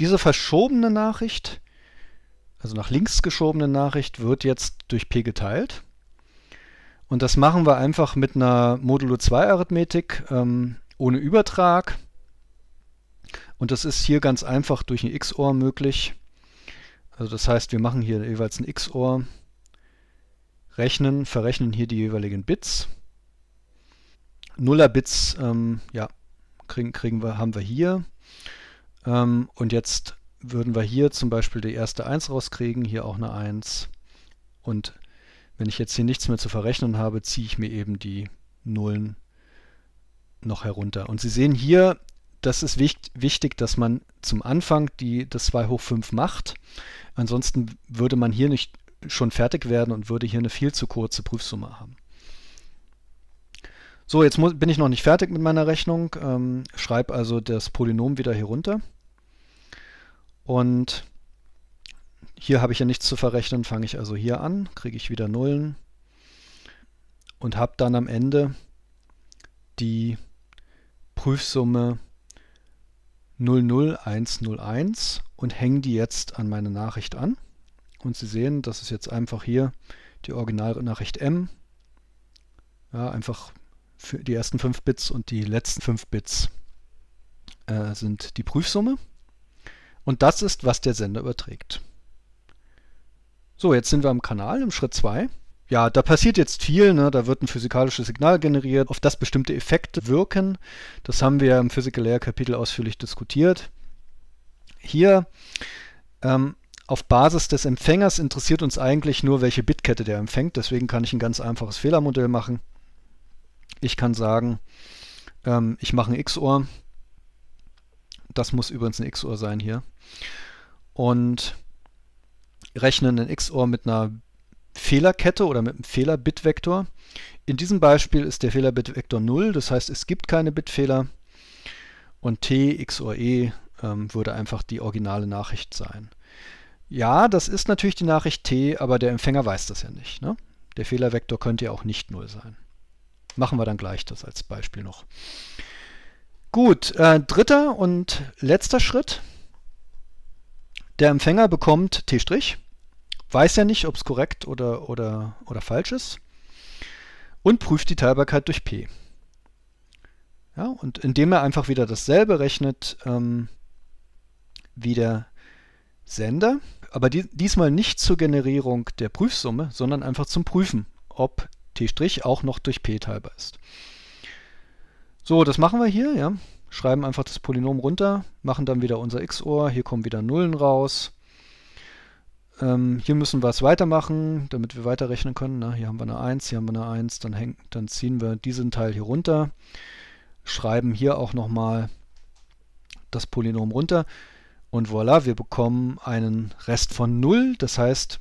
Diese verschobene Nachricht, also nach links geschobene Nachricht, wird jetzt durch P geteilt. Und das machen wir einfach mit einer Modulo 2 Arithmetik ähm, ohne Übertrag. Und das ist hier ganz einfach durch ein XOR möglich. Also das heißt, wir machen hier jeweils ein XOR, rechnen, verrechnen hier die jeweiligen Bits. Nuller Bits, ähm, ja, kriegen, kriegen wir, haben wir hier. Ähm, und jetzt würden wir hier zum Beispiel die erste 1 rauskriegen, hier auch eine 1. Und wenn ich jetzt hier nichts mehr zu verrechnen habe, ziehe ich mir eben die Nullen noch herunter. Und Sie sehen hier, das ist wichtig, dass man zum Anfang die, das 2 hoch 5 macht. Ansonsten würde man hier nicht schon fertig werden und würde hier eine viel zu kurze Prüfsumme haben. So, jetzt muss, bin ich noch nicht fertig mit meiner Rechnung. Ähm, schreibe also das Polynom wieder hier runter. Und hier habe ich ja nichts zu verrechnen, fange ich also hier an, kriege ich wieder Nullen und habe dann am Ende die Prüfsumme 00101 und hänge die jetzt an meine Nachricht an. Und Sie sehen, das ist jetzt einfach hier die Originalnachricht M. Ja, einfach für die ersten 5 Bits und die letzten 5 Bits äh, sind die Prüfsumme. Und das ist, was der Sender überträgt. So, jetzt sind wir am Kanal im Schritt 2 ja, da passiert jetzt viel. Ne? Da wird ein physikalisches Signal generiert, auf das bestimmte Effekte wirken. Das haben wir im Physical Layer Kapitel ausführlich diskutiert. Hier ähm, auf Basis des Empfängers interessiert uns eigentlich nur, welche Bitkette der empfängt. Deswegen kann ich ein ganz einfaches Fehlermodell machen. Ich kann sagen, ähm, ich mache ein XOR. Das muss übrigens ein XOR sein hier. Und rechne einen XOR mit einer Fehlerkette oder mit einem Fehlerbitvektor. In diesem Beispiel ist der Fehlerbitvektor 0, das heißt es gibt keine Bitfehler und t, X xor e ähm, würde einfach die originale Nachricht sein. Ja, das ist natürlich die Nachricht t, aber der Empfänger weiß das ja nicht. Ne? Der Fehlervektor könnte ja auch nicht 0 sein. Machen wir dann gleich das als Beispiel noch. Gut, äh, dritter und letzter Schritt. Der Empfänger bekommt t', weiß ja nicht, ob es korrekt oder, oder, oder falsch ist und prüft die Teilbarkeit durch P. Ja, und indem er einfach wieder dasselbe rechnet ähm, wie der Sender, aber die, diesmal nicht zur Generierung der Prüfsumme, sondern einfach zum Prüfen, ob T' auch noch durch P teilbar ist. So, das machen wir hier, ja. Schreiben einfach das Polynom runter, machen dann wieder unser x-Ohr, hier kommen wieder Nullen raus ähm, hier müssen wir es weitermachen, damit wir weiterrechnen können. Na, ne? hier haben wir eine 1, hier haben wir eine 1, dann, häng, dann ziehen wir diesen Teil hier runter, schreiben hier auch nochmal das Polynom runter und voilà, wir bekommen einen Rest von 0, das heißt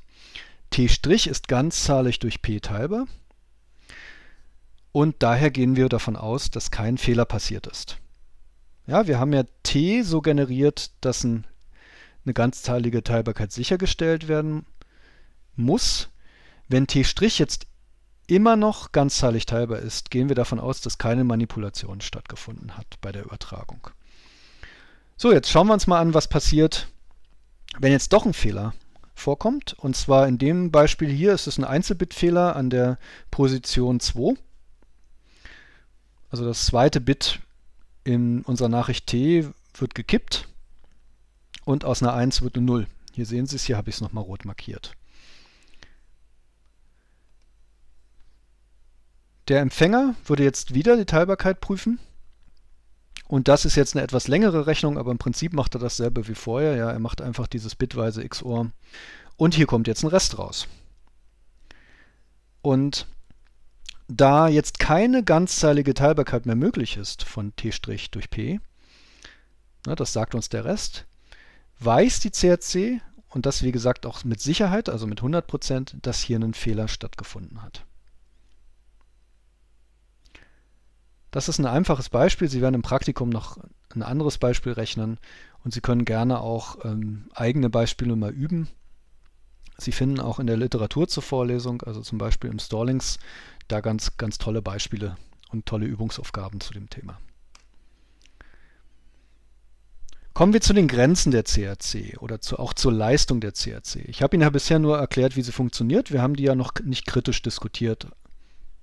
t' ist ganzzahlig durch p teilbar und daher gehen wir davon aus, dass kein Fehler passiert ist. Ja, wir haben ja t so generiert, dass ein eine ganzzahlige Teilbarkeit sichergestellt werden muss. Wenn T' jetzt immer noch ganzzahlig teilbar ist, gehen wir davon aus, dass keine Manipulation stattgefunden hat bei der Übertragung. So, jetzt schauen wir uns mal an, was passiert, wenn jetzt doch ein Fehler vorkommt. Und zwar in dem Beispiel hier ist es ein Einzelbitfehler an der Position 2. Also das zweite Bit in unserer Nachricht T wird gekippt und aus einer 1 wird eine 0. Hier sehen Sie es, hier habe ich es nochmal rot markiert. Der Empfänger würde jetzt wieder die Teilbarkeit prüfen. Und das ist jetzt eine etwas längere Rechnung, aber im Prinzip macht er dasselbe wie vorher. Ja, er macht einfach dieses bitweise XOR. Und hier kommt jetzt ein Rest raus. Und da jetzt keine ganzzeilige Teilbarkeit mehr möglich ist von t' durch p, na, das sagt uns der Rest, weiß die CRC, und das wie gesagt auch mit Sicherheit, also mit 100 Prozent, dass hier ein Fehler stattgefunden hat. Das ist ein einfaches Beispiel. Sie werden im Praktikum noch ein anderes Beispiel rechnen und Sie können gerne auch ähm, eigene Beispiele mal üben. Sie finden auch in der Literatur zur Vorlesung, also zum Beispiel im Stallings, da ganz, ganz tolle Beispiele und tolle Übungsaufgaben zu dem Thema. Kommen wir zu den Grenzen der CRC oder zu, auch zur Leistung der CRC. Ich habe Ihnen ja bisher nur erklärt, wie sie funktioniert. Wir haben die ja noch nicht kritisch diskutiert.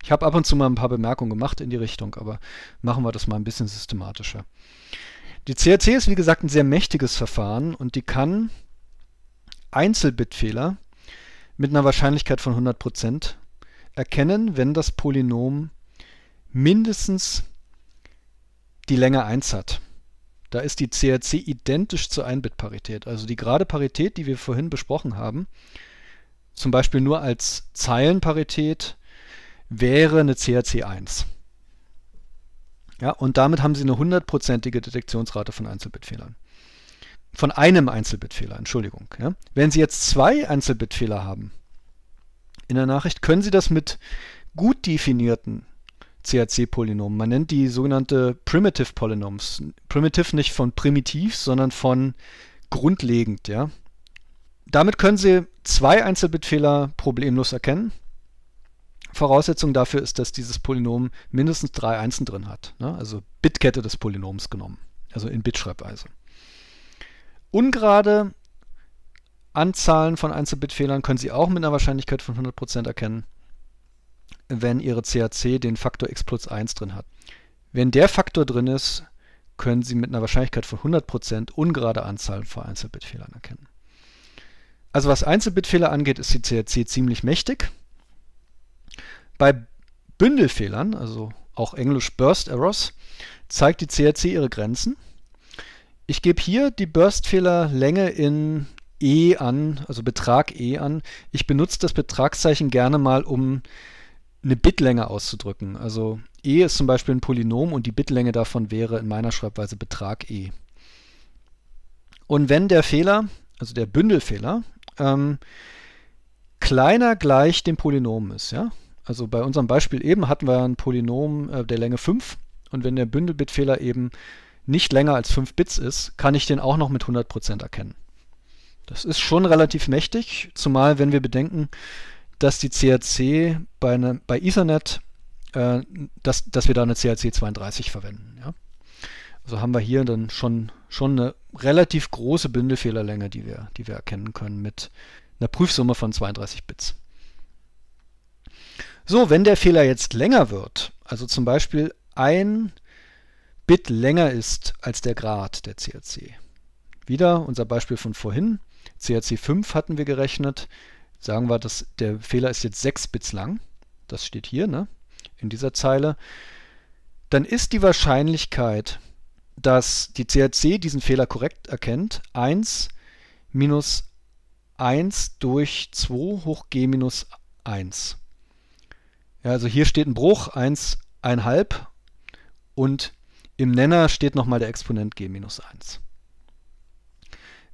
Ich habe ab und zu mal ein paar Bemerkungen gemacht in die Richtung, aber machen wir das mal ein bisschen systematischer. Die CRC ist wie gesagt ein sehr mächtiges Verfahren und die kann Einzelbitfehler mit einer Wahrscheinlichkeit von 100% erkennen, wenn das Polynom mindestens die Länge 1 hat. Da ist die CRC identisch zur 1 bit parität Also die gerade Parität, die wir vorhin besprochen haben, zum Beispiel nur als Zeilenparität, wäre eine CRC 1. Ja, und damit haben Sie eine hundertprozentige Detektionsrate von Einzelbitfehlern. Von einem Einzelbitfehler, Entschuldigung. Ja. Wenn Sie jetzt zwei Einzelbitfehler haben in der Nachricht, können Sie das mit gut definierten CAC-Polynomen. Man nennt die sogenannte Primitive Polynoms. Primitive nicht von primitiv, sondern von grundlegend, ja. Damit können Sie zwei Einzelbitfehler problemlos erkennen. Voraussetzung dafür ist, dass dieses Polynom mindestens drei Einsen drin hat, ne? also Bitkette des Polynoms genommen, also in Bitschreibweise. Ungerade Anzahlen von Einzelbitfehlern können Sie auch mit einer Wahrscheinlichkeit von 100% erkennen wenn Ihre CAC den Faktor x plus 1 drin hat. Wenn der Faktor drin ist, können Sie mit einer Wahrscheinlichkeit von 100% ungerade Anzahlen vor Einzelbitfehlern erkennen. Also was Einzelbitfehler angeht, ist die CAC ziemlich mächtig. Bei Bündelfehlern, also auch Englisch Burst Errors, zeigt die CAC ihre Grenzen. Ich gebe hier die Burstfehlerlänge in E an, also Betrag E an. Ich benutze das Betragszeichen gerne mal, um eine Bitlänge auszudrücken. Also e ist zum Beispiel ein Polynom und die Bitlänge davon wäre in meiner Schreibweise Betrag e. Und wenn der Fehler, also der Bündelfehler, ähm, kleiner gleich dem Polynom ist, ja, also bei unserem Beispiel eben hatten wir ein Polynom äh, der Länge 5 und wenn der Bündelbitfehler eben nicht länger als 5 Bits ist, kann ich den auch noch mit 100% erkennen. Das ist schon relativ mächtig, zumal wenn wir bedenken, dass die CRC bei, ne, bei Ethernet, äh, dass, dass wir da eine CRC 32 verwenden. Ja? Also haben wir hier dann schon, schon eine relativ große Bindefehlerlänge, die wir, die wir erkennen können mit einer Prüfsumme von 32 Bits. So, wenn der Fehler jetzt länger wird, also zum Beispiel ein Bit länger ist als der Grad der CRC. Wieder unser Beispiel von vorhin. CRC 5 hatten wir gerechnet sagen wir, dass der Fehler ist jetzt 6 Bits lang, das steht hier ne, in dieser Zeile, dann ist die Wahrscheinlichkeit, dass die CRC diesen Fehler korrekt erkennt, 1 minus 1 durch 2 hoch g minus 1. Ja, also hier steht ein Bruch, 1,5 und im Nenner steht nochmal der Exponent g minus 1.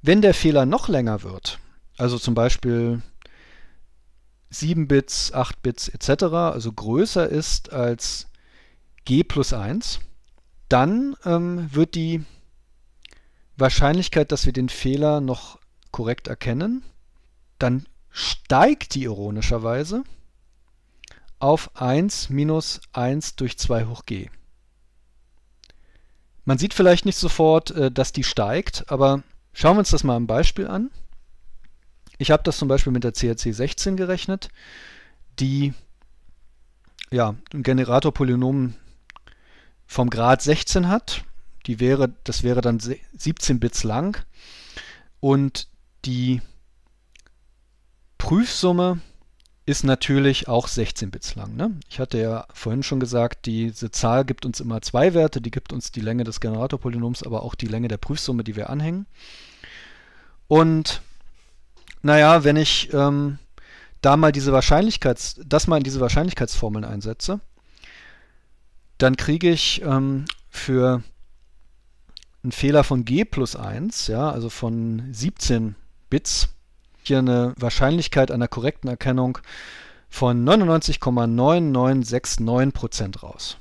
Wenn der Fehler noch länger wird, also zum Beispiel 7 Bits, 8 Bits etc., also größer ist als G plus 1, dann ähm, wird die Wahrscheinlichkeit, dass wir den Fehler noch korrekt erkennen, dann steigt die ironischerweise auf 1 minus 1 durch 2 hoch g. Man sieht vielleicht nicht sofort, äh, dass die steigt, aber schauen wir uns das mal am Beispiel an. Ich habe das zum Beispiel mit der CRC 16 gerechnet, die ja, ein Generatorpolynom vom Grad 16 hat. Die wäre, das wäre dann 17 Bits lang. Und die Prüfsumme ist natürlich auch 16 Bits lang. Ne? Ich hatte ja vorhin schon gesagt, diese Zahl gibt uns immer zwei Werte, die gibt uns die Länge des Generatorpolynoms, aber auch die Länge der Prüfsumme, die wir anhängen. Und naja, wenn ich ähm, da mal diese Wahrscheinlichkeits, das mal in diese Wahrscheinlichkeitsformeln einsetze, dann kriege ich ähm, für einen Fehler von g plus 1, ja, also von 17 Bits, hier eine Wahrscheinlichkeit einer korrekten Erkennung von 99,9969% raus.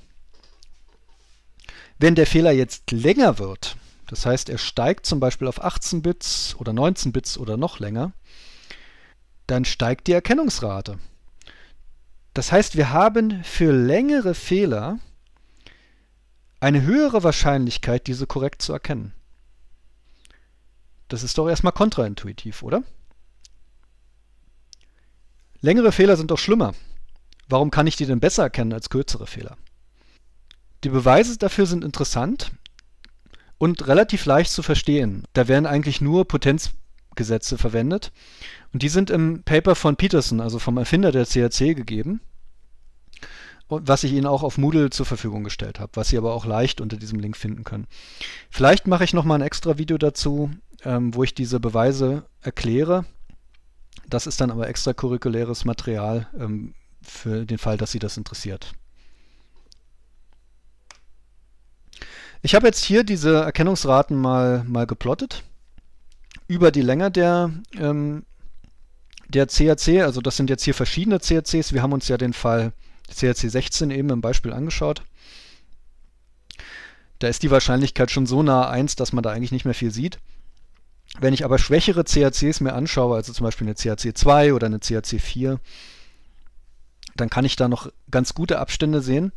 Wenn der Fehler jetzt länger wird, das heißt, er steigt zum Beispiel auf 18 Bits oder 19 Bits oder noch länger, dann steigt die Erkennungsrate. Das heißt, wir haben für längere Fehler eine höhere Wahrscheinlichkeit, diese korrekt zu erkennen. Das ist doch erstmal kontraintuitiv, oder? Längere Fehler sind doch schlimmer. Warum kann ich die denn besser erkennen als kürzere Fehler? Die Beweise dafür sind interessant und relativ leicht zu verstehen. Da werden eigentlich nur Potenz Gesetze verwendet. Und die sind im Paper von Peterson, also vom Erfinder der CAC, gegeben. was ich Ihnen auch auf Moodle zur Verfügung gestellt habe, was Sie aber auch leicht unter diesem Link finden können. Vielleicht mache ich nochmal ein extra Video dazu, ähm, wo ich diese Beweise erkläre. Das ist dann aber extracurriculäres Material ähm, für den Fall, dass Sie das interessiert. Ich habe jetzt hier diese Erkennungsraten mal, mal geplottet über die Länge der, ähm, der CAC, also das sind jetzt hier verschiedene CACs, wir haben uns ja den Fall CAC 16 eben im Beispiel angeschaut. Da ist die Wahrscheinlichkeit schon so nahe 1, dass man da eigentlich nicht mehr viel sieht. Wenn ich aber schwächere CACs mir anschaue, also zum Beispiel eine CAC 2 oder eine CAC 4, dann kann ich da noch ganz gute Abstände sehen.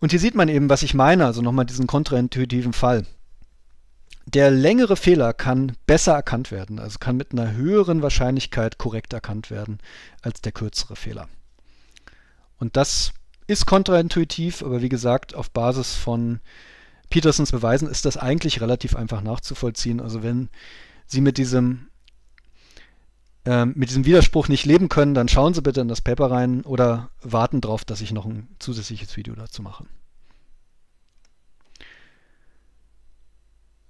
Und hier sieht man eben, was ich meine, also nochmal diesen kontraintuitiven Fall der längere Fehler kann besser erkannt werden, also kann mit einer höheren Wahrscheinlichkeit korrekt erkannt werden als der kürzere Fehler. Und das ist kontraintuitiv, aber wie gesagt, auf Basis von Petersons Beweisen ist das eigentlich relativ einfach nachzuvollziehen. Also wenn Sie mit diesem ähm, mit diesem Widerspruch nicht leben können, dann schauen Sie bitte in das Paper rein oder warten darauf, dass ich noch ein zusätzliches Video dazu mache.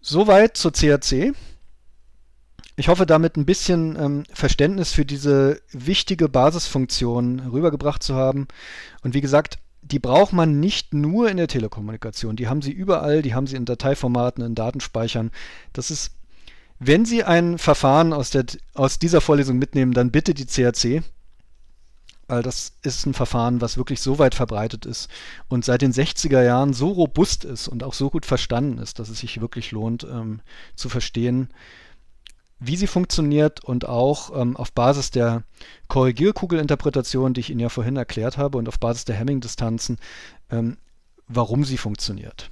Soweit zur CAC. Ich hoffe, damit ein bisschen ähm, Verständnis für diese wichtige Basisfunktion rübergebracht zu haben. Und wie gesagt, die braucht man nicht nur in der Telekommunikation. Die haben sie überall, die haben sie in Dateiformaten, in Datenspeichern. Das ist, wenn Sie ein Verfahren aus, der, aus dieser Vorlesung mitnehmen, dann bitte die CAC weil das ist ein Verfahren, was wirklich so weit verbreitet ist und seit den 60er Jahren so robust ist und auch so gut verstanden ist, dass es sich wirklich lohnt ähm, zu verstehen, wie sie funktioniert und auch ähm, auf Basis der Korrigierkugelinterpretation, die ich Ihnen ja vorhin erklärt habe, und auf Basis der Hamming-Distanzen, ähm, warum sie funktioniert.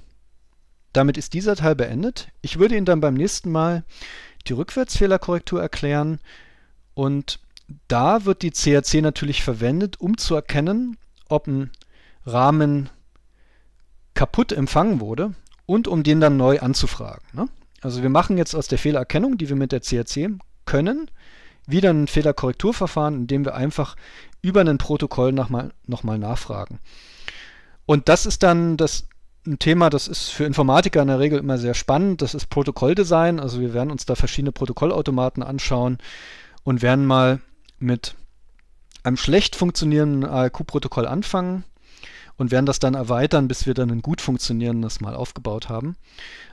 Damit ist dieser Teil beendet. Ich würde Ihnen dann beim nächsten Mal die Rückwärtsfehlerkorrektur erklären und da wird die CRC natürlich verwendet, um zu erkennen, ob ein Rahmen kaputt empfangen wurde und um den dann neu anzufragen. Ne? Also wir machen jetzt aus der Fehlererkennung, die wir mit der CRC können, wieder ein Fehlerkorrekturverfahren, indem wir einfach über ein Protokoll nochmal noch mal nachfragen. Und das ist dann das ein Thema, das ist für Informatiker in der Regel immer sehr spannend. Das ist Protokolldesign. Also wir werden uns da verschiedene Protokollautomaten anschauen und werden mal mit einem schlecht funktionierenden ARQ-Protokoll anfangen und werden das dann erweitern, bis wir dann ein gut funktionierendes mal aufgebaut haben.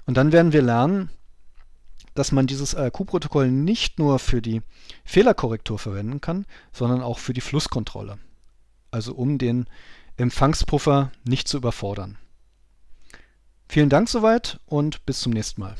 Und dann werden wir lernen, dass man dieses ARQ-Protokoll nicht nur für die Fehlerkorrektur verwenden kann, sondern auch für die Flusskontrolle. Also um den Empfangspuffer nicht zu überfordern. Vielen Dank soweit und bis zum nächsten Mal.